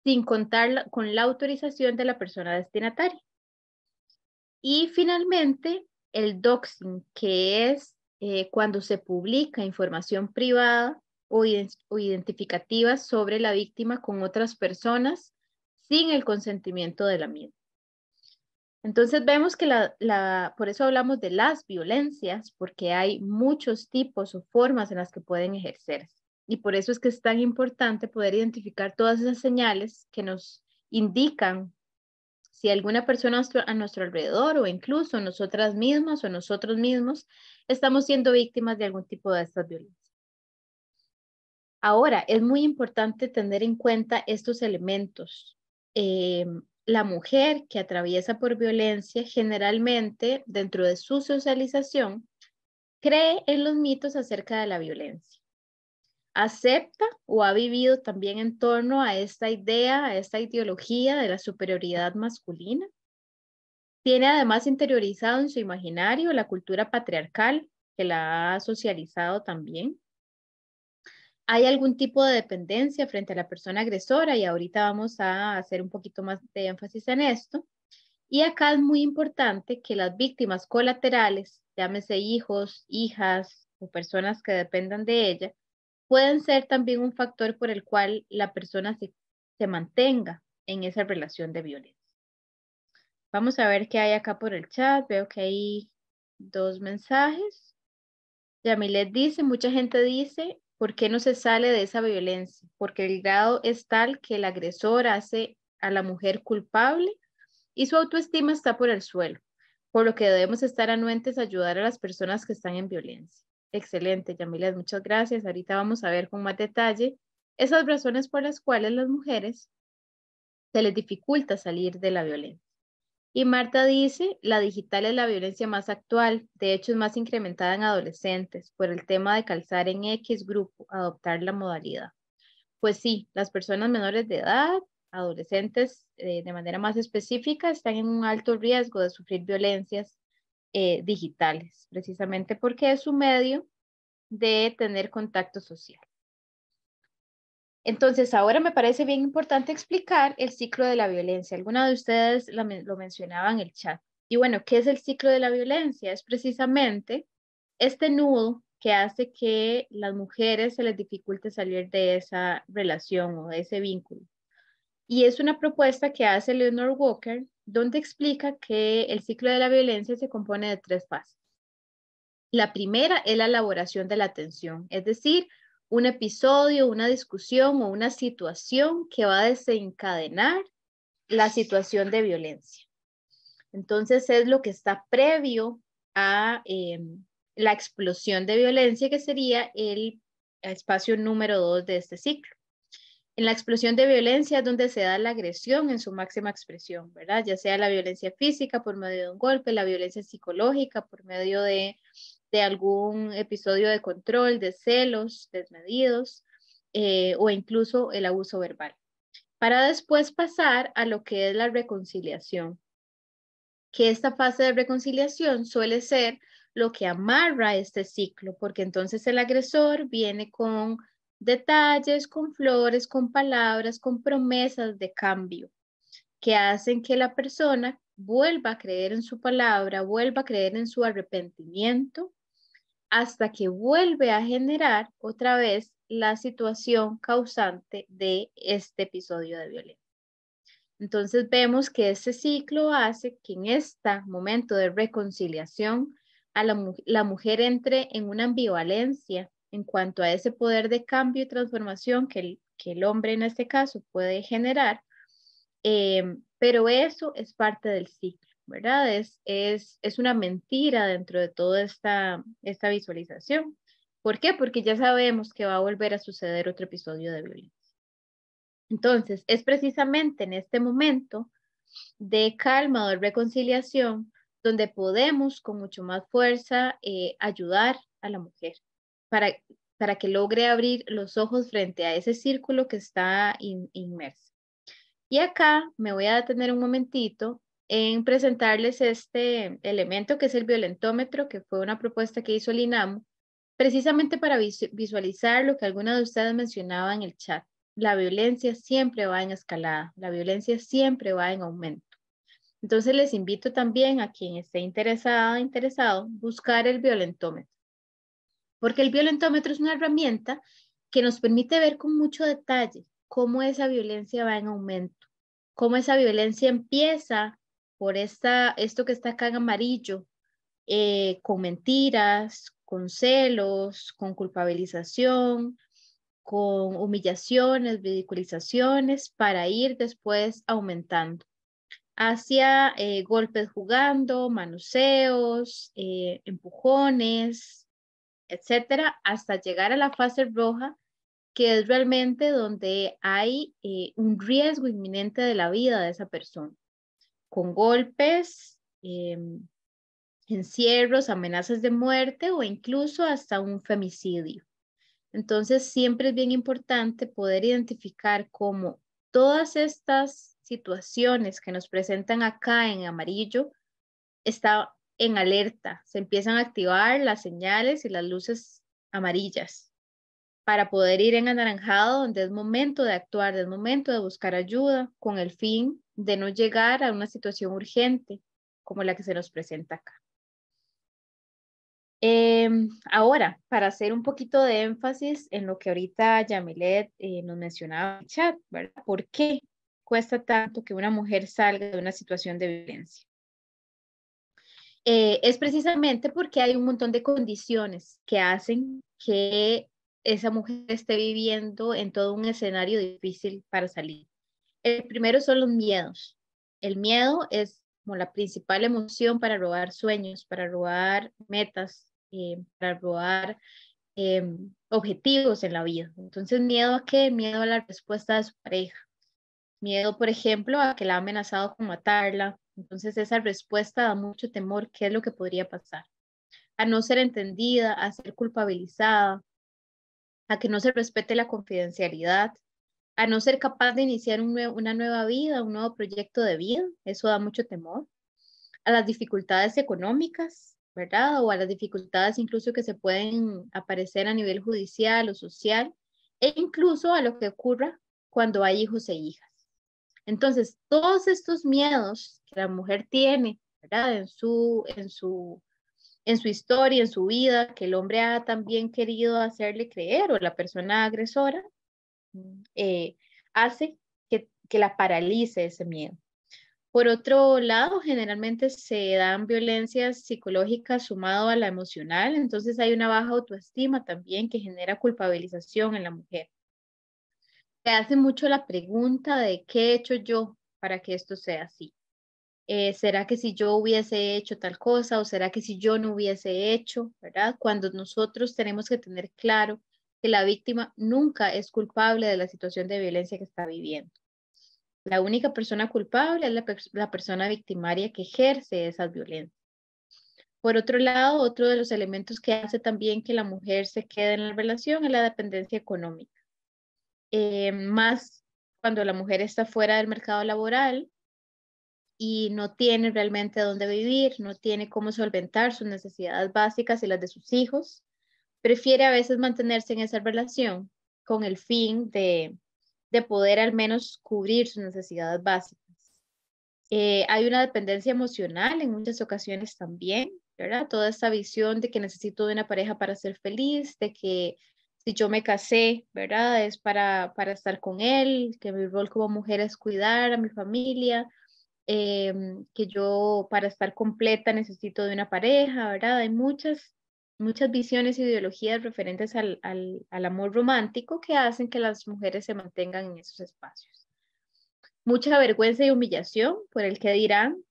sin contar con la autorización de la persona destinataria. Y finalmente, el doxing, que es eh, cuando se publica información privada o identificativa sobre la víctima con otras personas sin el consentimiento de la misma. Entonces vemos que la, la, por eso hablamos de las violencias, porque hay muchos tipos o formas en las que pueden ejercerse. Y por eso es que es tan importante poder identificar todas esas señales que nos indican si alguna persona a nuestro alrededor o incluso nosotras mismas o nosotros mismos estamos siendo víctimas de algún tipo de estas violencias. Ahora, es muy importante tener en cuenta estos elementos eh, la mujer que atraviesa por violencia generalmente dentro de su socialización cree en los mitos acerca de la violencia. Acepta o ha vivido también en torno a esta idea, a esta ideología de la superioridad masculina. Tiene además interiorizado en su imaginario la cultura patriarcal que la ha socializado también hay algún tipo de dependencia frente a la persona agresora y ahorita vamos a hacer un poquito más de énfasis en esto. Y acá es muy importante que las víctimas colaterales, llámese hijos, hijas o personas que dependan de ella, pueden ser también un factor por el cual la persona se, mantenga en esa relación de violencia. Vamos a ver qué hay acá por el chat. Veo que hay dos mensajes. Yamilet dice, mucha gente dice, ¿Por qué no se sale de esa violencia? Porque el grado es tal que el agresor hace a la mujer culpable y su autoestima está por el suelo, por lo que debemos estar anuentes a ayudar a las personas que están en violencia. Excelente, Yamila, muchas gracias. Ahorita vamos a ver con más detalle esas razones por las cuales las mujeres se les dificulta salir de la violencia. Y Marta dice, la digital es la violencia más actual, de hecho es más incrementada en adolescentes por el tema de calzar en X grupo, adoptar la modalidad. Pues sí, las personas menores de edad, adolescentes eh, de manera más específica, están en un alto riesgo de sufrir violencias eh, digitales, precisamente porque es su medio de tener contacto social. Entonces, ahora me parece bien importante explicar el ciclo de la violencia. Alguna de ustedes lo, mencionaban mencionaba en el chat. Y bueno, ¿qué es el ciclo de la violencia? Es precisamente este nudo que hace que las mujeres se les dificulte salir de esa relación o de ese vínculo. Y es una propuesta que hace Leonor Walker, donde explica que el ciclo de la violencia se compone de tres fases. La primera es la elaboración de la tensión, es decir, un episodio, una discusión o una situación que va a desencadenar la situación de violencia. Entonces es lo que está previo a em, la explosión de violencia, que sería el espacio número dos de este ciclo. En la explosión de violencia es donde se da la agresión en su máxima expresión, ¿verdad? Ya sea la violencia física por medio de un golpe, la violencia psicológica por medio de de algún episodio de control, de celos desmedidos eh, o incluso el abuso verbal, para después pasar a lo que es la reconciliación, que esta fase de reconciliación suele ser lo que amarra este ciclo, porque entonces el agresor viene con detalles, con flores, con palabras, con promesas de cambio, que hacen que la persona vuelva a creer en su palabra, vuelva a creer en su arrepentimiento hasta que vuelve a generar otra vez la situación causante de este episodio de violencia. Entonces vemos que ese ciclo hace que en este momento de reconciliación la, mujer entre en una ambivalencia en cuanto a ese poder de cambio y transformación que el, hombre en este caso puede generar, eh, pero eso es parte del ciclo. ¿verdad? Es, es, es una mentira dentro de toda esta, esta visualización. ¿Por qué? Porque ya sabemos que va a volver a suceder otro episodio de violencia. Entonces, es precisamente en este momento de calma o de reconciliación donde podemos con mucho más fuerza eh, ayudar a la mujer para, para que logre abrir los ojos frente a ese círculo que está inmerso. Y acá me voy a detener un momentito en presentarles este elemento que es el violentómetro, que fue una propuesta que hizo el INAMO, precisamente para visualizar lo que alguna de ustedes mencionaba en el chat. La violencia siempre va en escalada, la violencia siempre va en aumento. Entonces les invito también a quien esté interesada, interesado, buscar el violentómetro. Porque el violentómetro es una herramienta que nos permite ver con mucho detalle cómo esa violencia va en aumento, cómo esa violencia empieza por esta, esto que está acá en amarillo, eh, con mentiras, con celos, con culpabilización, con humillaciones, ridiculizaciones, para ir después aumentando hacia eh, golpes jugando, manuseos, eh, empujones, etcétera, hasta llegar a la fase roja, que es realmente donde hay un riesgo inminente de la vida de esa persona con golpes, em, encierros, amenazas de muerte o incluso hasta un femicidio. Entonces, siempre es bien importante poder identificar cómo todas estas situaciones que nos presentan acá en amarillo está en alerta. Se empiezan a activar las señales y las luces amarillas para poder ir en anaranjado, donde es momento de actuar, es momento de buscar ayuda con el fin de no llegar a una situación urgente como la que se nos presenta acá. Em, ahora, para hacer un poquito de énfasis en lo que ahorita Yamilet eh, nos mencionaba en el chat, ¿verdad? ¿Por qué cuesta tanto que una mujer salga de una situación de violencia? Eh, es precisamente porque hay un montón de condiciones que hacen que esa mujer esté viviendo en todo un escenario difícil para salir. El primero son los miedos. El miedo es como la principal emoción para robar sueños, para robar metas, eh, para robar em, objetivos en la vida. Entonces, miedo a qué? Miedo a la respuesta de su pareja. Miedo, por ejemplo, a que la ha amenazado con matarla. Entonces, esa respuesta da mucho temor, qué es lo que podría pasar. A no ser entendida, a ser culpabilizada, a que no se respete la confidencialidad, a no ser capaz de iniciar una nueva vida, un nuevo proyecto de vida, eso da mucho temor, a las dificultades económicas, ¿verdad? O a las dificultades incluso que se pueden aparecer a nivel judicial o social, e incluso a lo que ocurra cuando hay hijos e hijas. Entonces, todos estos miedos que la mujer tiene, ¿verdad? En su, en su en su historia, en su vida, que el hombre ha también querido hacerle creer o la persona agresora, mm. eh, hace que, que la paralice ese miedo. Por otro lado, generalmente se dan violencias psicológicas sumado a la emocional, entonces hay una baja autoestima también que genera culpabilización en la mujer. Se hace mucho la pregunta de qué he hecho yo para que esto sea así. Eh, ¿será que si yo hubiese hecho tal cosa o será que si yo no hubiese hecho, verdad? Cuando nosotros tenemos que tener claro que la víctima nunca es culpable de la situación de violencia que está viviendo. La única persona culpable es la, persona victimaria que ejerce esa violencia. Por otro lado, otro de los elementos que hace también que la mujer se quede en la relación es la dependencia económica. Eh, más cuando la mujer está fuera del mercado laboral, y no tiene realmente dónde vivir, no tiene cómo solventar sus necesidades básicas y las de sus hijos, prefiere a veces mantenerse en esa relación con el fin de, poder al menos cubrir sus necesidades básicas. Eh, hay una dependencia emocional en muchas ocasiones también, ¿verdad? Toda esa visión de que necesito de una pareja para ser feliz, de que si yo me casé, ¿verdad? Es para, para estar con él, que mi rol como mujer es cuidar a mi familia, Em, que yo para estar completa necesito de una pareja, ¿verdad? Hay muchas, muchas visiones e ideologías referentes al, amor romántico que hacen que las mujeres se mantengan en esos espacios. Mucha vergüenza y humillación por el que dirán,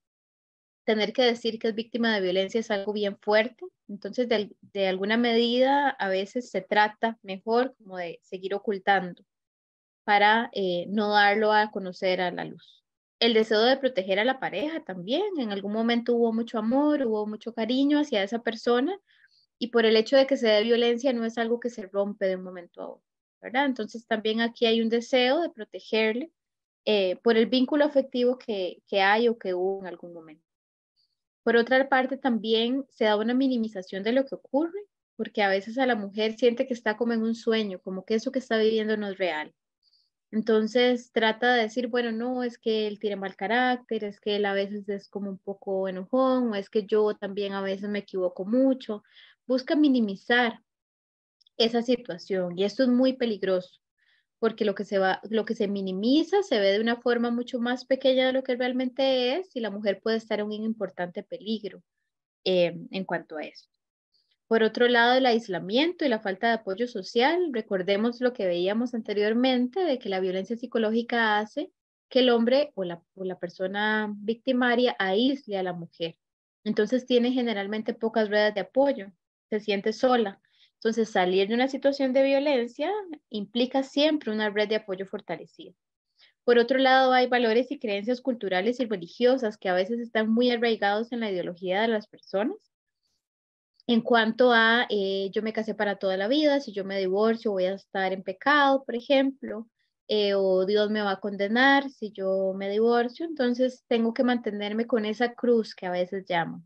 tener que decir que es víctima de violencia es algo bien fuerte. Entonces, de, alguna medida, a veces se trata mejor como de seguir ocultando para eh, no darlo a conocer a la luz el deseo de proteger a la pareja también. En algún momento hubo mucho amor, hubo mucho cariño hacia esa persona y por el hecho de que se dé violencia no es algo que se rompe de un momento a otro, ¿verdad? Entonces también aquí hay un deseo de protegerle eh, por el vínculo afectivo que, que hay o que hubo en algún momento. Por otra parte, también se da una minimización de lo que ocurre, porque a veces a la mujer siente que está como en un sueño, como que eso que está viviendo no es real. Entonces trata de decir, bueno, no, es que él tiene mal carácter, es que él a veces es como un poco enojón, o es que yo también a veces me equivoco mucho. Busca minimizar esa situación y esto es muy peligroso porque lo que se va lo que se minimiza se ve de una forma mucho más pequeña de lo que realmente es y la mujer puede estar en un importante peligro em, en cuanto a eso. Por otro lado, el aislamiento y la falta de apoyo social. Recordemos lo que veíamos anteriormente de que la violencia psicológica hace que el hombre o la, persona victimaria aísle a la mujer. Entonces tiene generalmente pocas redes de apoyo, se siente sola. Entonces salir de una situación de violencia implica siempre una red de apoyo fortalecida. Por otro lado, hay valores y creencias culturales y religiosas que a veces están muy arraigados en la ideología de las personas en cuanto a eh, yo me casé para toda la vida, si yo me divorcio voy a estar en pecado, por ejemplo, eh, o Dios me va a condenar si yo me divorcio, entonces tengo que mantenerme con esa cruz que a veces llamo.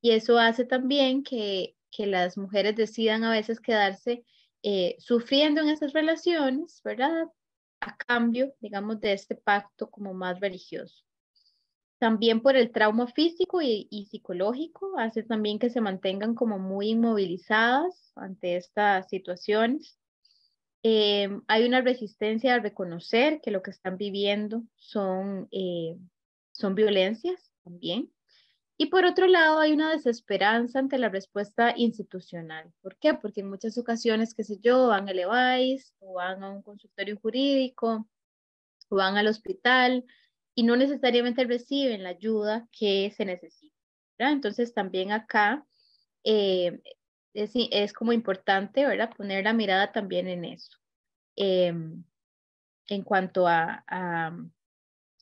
Y eso hace también que, que las mujeres decidan a veces quedarse eh, sufriendo en esas relaciones, ¿verdad? A cambio, digamos, de este pacto como más religioso. También por el trauma físico y, psicológico, hace también que se mantengan como muy inmovilizadas ante estas situaciones. Eh, hay una resistencia a reconocer que lo que están viviendo son, eh, son violencias también. Y por otro lado, hay una desesperanza ante la respuesta institucional. ¿Por qué? Porque en muchas ocasiones, qué sé yo, van al EVAIS o van a un consultorio jurídico o van al hospital y no necesariamente reciben la ayuda que se necesita. ¿verdad? Entonces también acá eh, es, como importante ¿verdad? poner la mirada también en eso. Em, en cuanto a, a,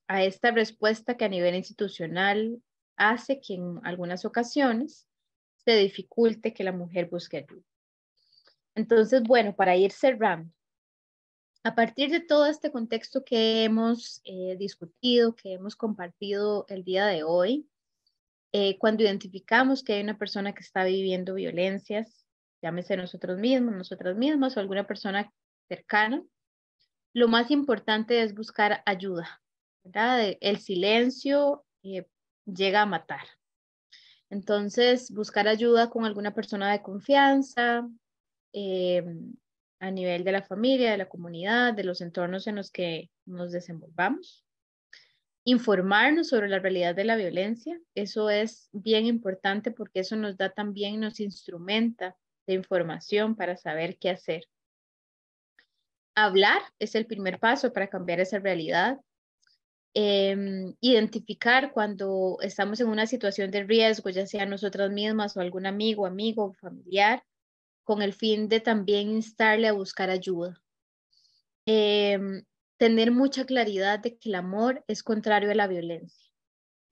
a esta respuesta que a nivel institucional hace que en algunas ocasiones se dificulte que la mujer busque ayuda. Entonces, bueno, para ir cerrando, a partir de todo este contexto que hemos eh, discutido, que hemos compartido el día de hoy, eh, cuando identificamos que hay una persona que está viviendo violencias, llámese nosotros mismos, nosotras mismas o alguna persona cercana, lo más importante es buscar ayuda. ¿verdad? El silencio eh, llega a matar. Entonces, buscar ayuda con alguna persona de confianza, a nivel de la familia, de la comunidad, de los entornos en los que nos desenvolvamos. Informarnos sobre la realidad de la violencia, eso es bien importante porque eso nos da también, nos instrumenta de información para saber qué hacer. Hablar es el primer paso para cambiar esa realidad. Em, identificar cuando estamos en una situación de riesgo, ya sea nosotras mismas o algún amigo, amigo, familiar, con el fin de también instarle a buscar ayuda. Em, tener mucha claridad de que el amor es contrario a la violencia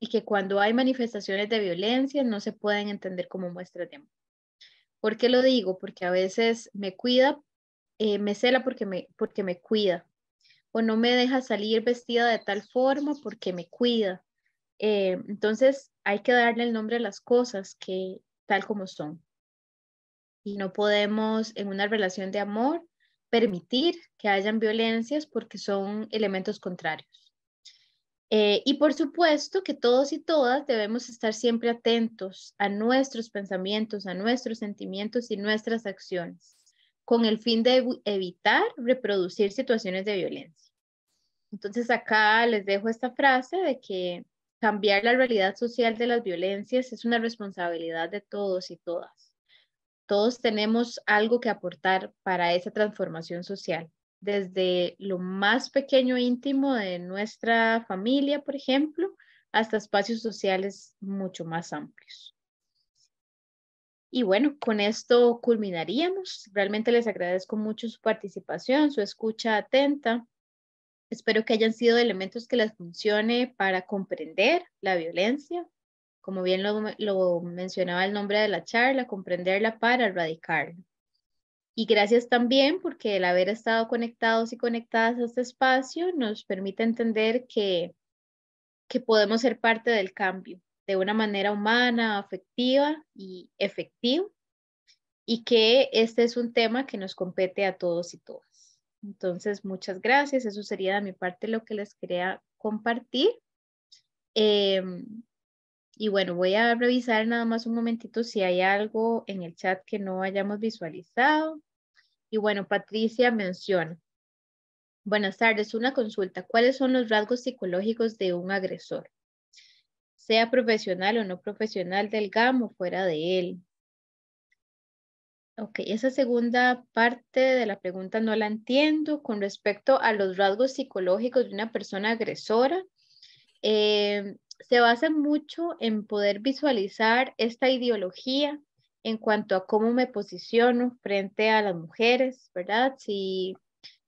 y que cuando hay manifestaciones de violencia no se pueden entender como muestras de amor. ¿Por qué lo digo? Porque a veces me cuida, eh, me cela porque me, porque me cuida, o no me deja salir vestida de tal forma porque me cuida. Eh, entonces hay que darle el nombre a las cosas que tal como son y no podemos en una relación de amor permitir que hayan violencias porque son elementos contrarios. Eh, y por supuesto que todos y todas debemos estar siempre atentos a nuestros pensamientos, a nuestros sentimientos y nuestras acciones, con el fin de evitar reproducir situaciones de violencia. Entonces acá les dejo esta frase de que cambiar la realidad social de las violencias es una responsabilidad de todos y todas. Todos tenemos algo que aportar para esa transformación social, desde lo más pequeño íntimo de nuestra familia, por ejemplo, hasta espacios sociales mucho más amplios. Y bueno, con esto culminaríamos. Realmente les agradezco mucho su participación, su escucha atenta. Espero que hayan sido elementos que les funcione para comprender la violencia, como bien lo, mencionaba el nombre de la charla, comprenderla para erradicarla. Y gracias también porque el haber estado conectados y conectadas a este espacio nos permite entender que, que podemos ser parte del cambio de una manera humana, afectiva y efectiva, y que este es un tema que nos compete a todos y todas. Entonces, muchas gracias. Eso sería de mi parte lo que les quería compartir. Em, y bueno, voy a revisar nada más un momentito si hay algo en el chat que no hayamos visualizado. Y bueno, Patricia menciona. Buenas tardes, una consulta. ¿Cuáles son los rasgos psicológicos de un agresor? Sea profesional o no profesional del GAM o fuera de él. Ok, esa segunda parte de la pregunta no la entiendo. Con respecto a los rasgos psicológicos de una persona agresora, eh, se basa mucho en poder visualizar esta ideología en cuanto a cómo me posiciono frente a las mujeres, ¿verdad? Si,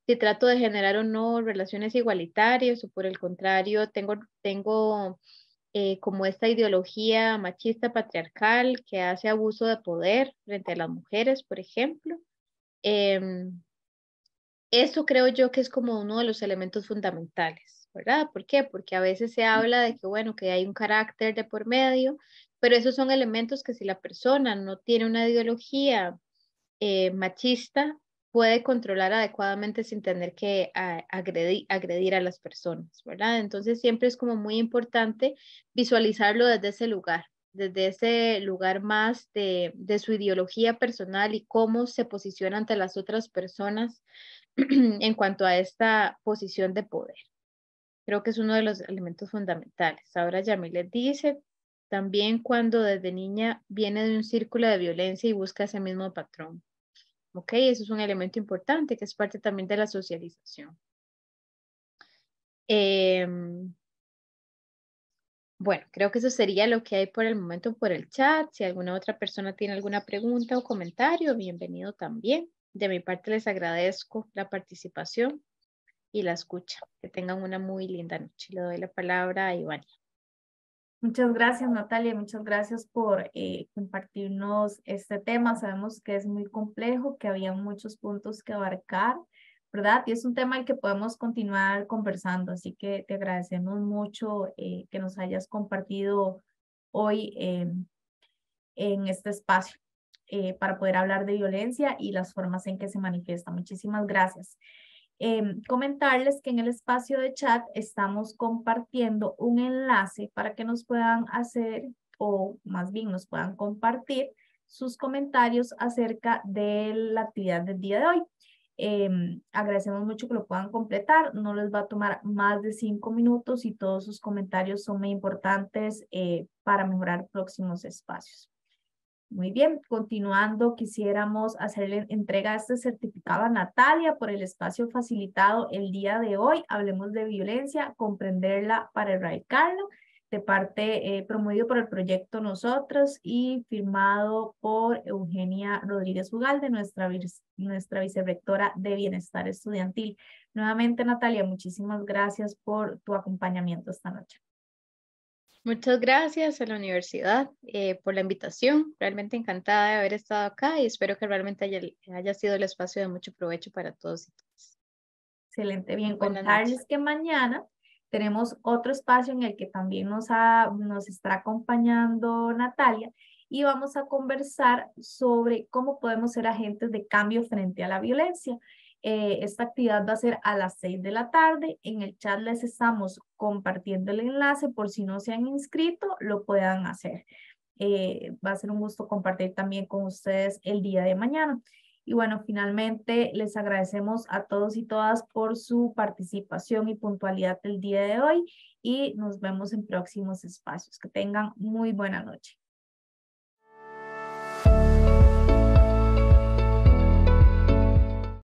si trato de generar o no relaciones igualitarias o por el contrario, tengo, tengo eh, como esta ideología machista patriarcal que hace abuso de poder frente a las mujeres, por ejemplo. Em, eso creo yo que es como uno de los elementos fundamentales. ¿verdad? ¿Por qué? Porque a veces se habla de que, bueno, que hay un carácter de por medio, pero esos son elementos que si la persona no tiene una ideología eh, machista, puede controlar adecuadamente sin tener que ah, agredir, a las personas, ¿verdad? Entonces siempre es como muy importante visualizarlo desde ese lugar, desde ese lugar más de, su ideología personal y cómo se posiciona ante las otras personas en cuanto a esta posición de poder. Creo que es uno de los elementos fundamentales. Ahora Yamile dice, también cuando desde niña viene de un círculo de violencia y busca ese mismo patrón. ¿Ok? Eso es un elemento importante que es parte también de la socialización. Em, bueno, creo que eso sería lo que hay por el momento por el chat. Si alguna otra persona tiene alguna pregunta o comentario, bienvenido también. De mi parte les agradezco la participación y la escucha. Que tengan una muy linda noche. Le doy la palabra a Ivania. Muchas gracias Natalia, muchas gracias por eh, compartirnos este tema. Sabemos que es muy complejo, que había muchos puntos que abarcar, ¿verdad? Y es un tema al que podemos continuar conversando, así que te agradecemos mucho eh, que nos hayas compartido hoy eh, en este espacio para poder hablar de violencia y las formas en que se manifiesta. Muchísimas gracias. Em, comentarles que en el espacio de chat estamos compartiendo un enlace para que nos puedan hacer o más bien nos puedan compartir sus comentarios acerca de la actividad del día de hoy. Em, agradecemos mucho que lo puedan completar. No les va a tomar más de cinco minutos y todos sus comentarios son muy importantes eh, para mejorar próximos espacios. Muy bien, continuando, quisiéramos hacerle entrega este certificado a Natalia por el espacio facilitado el día de hoy. Hablemos de violencia, comprenderla para erradicarlo, de parte eh, promovido por el proyecto Nosotros y firmado por Eugenia Rodríguez Ugalde, nuestra, nuestra vicerectora de Bienestar Estudiantil. Nuevamente, Natalia, muchísimas gracias por tu acompañamiento esta noche. Muchas gracias a la universidad eh, por la invitación. Realmente encantada de haber estado acá y espero que realmente haya, sido el espacio de mucho provecho para todos y todas. Excelente. Bien, contarles que mañana tenemos otro espacio en el que también nos, nos está acompañando Natalia y vamos a conversar sobre cómo podemos ser agentes de cambio frente a la violencia. Eh, esta actividad va a ser a las 6 de la tarde. En el chat les estamos compartiendo el enlace por si no se han inscrito, lo puedan hacer. Eh, va a ser un gusto compartir también con ustedes el día de mañana. Y bueno, finalmente les agradecemos a todos y todas por su participación y puntualidad el día de hoy y nos vemos en próximos espacios. Que tengan muy buena noche.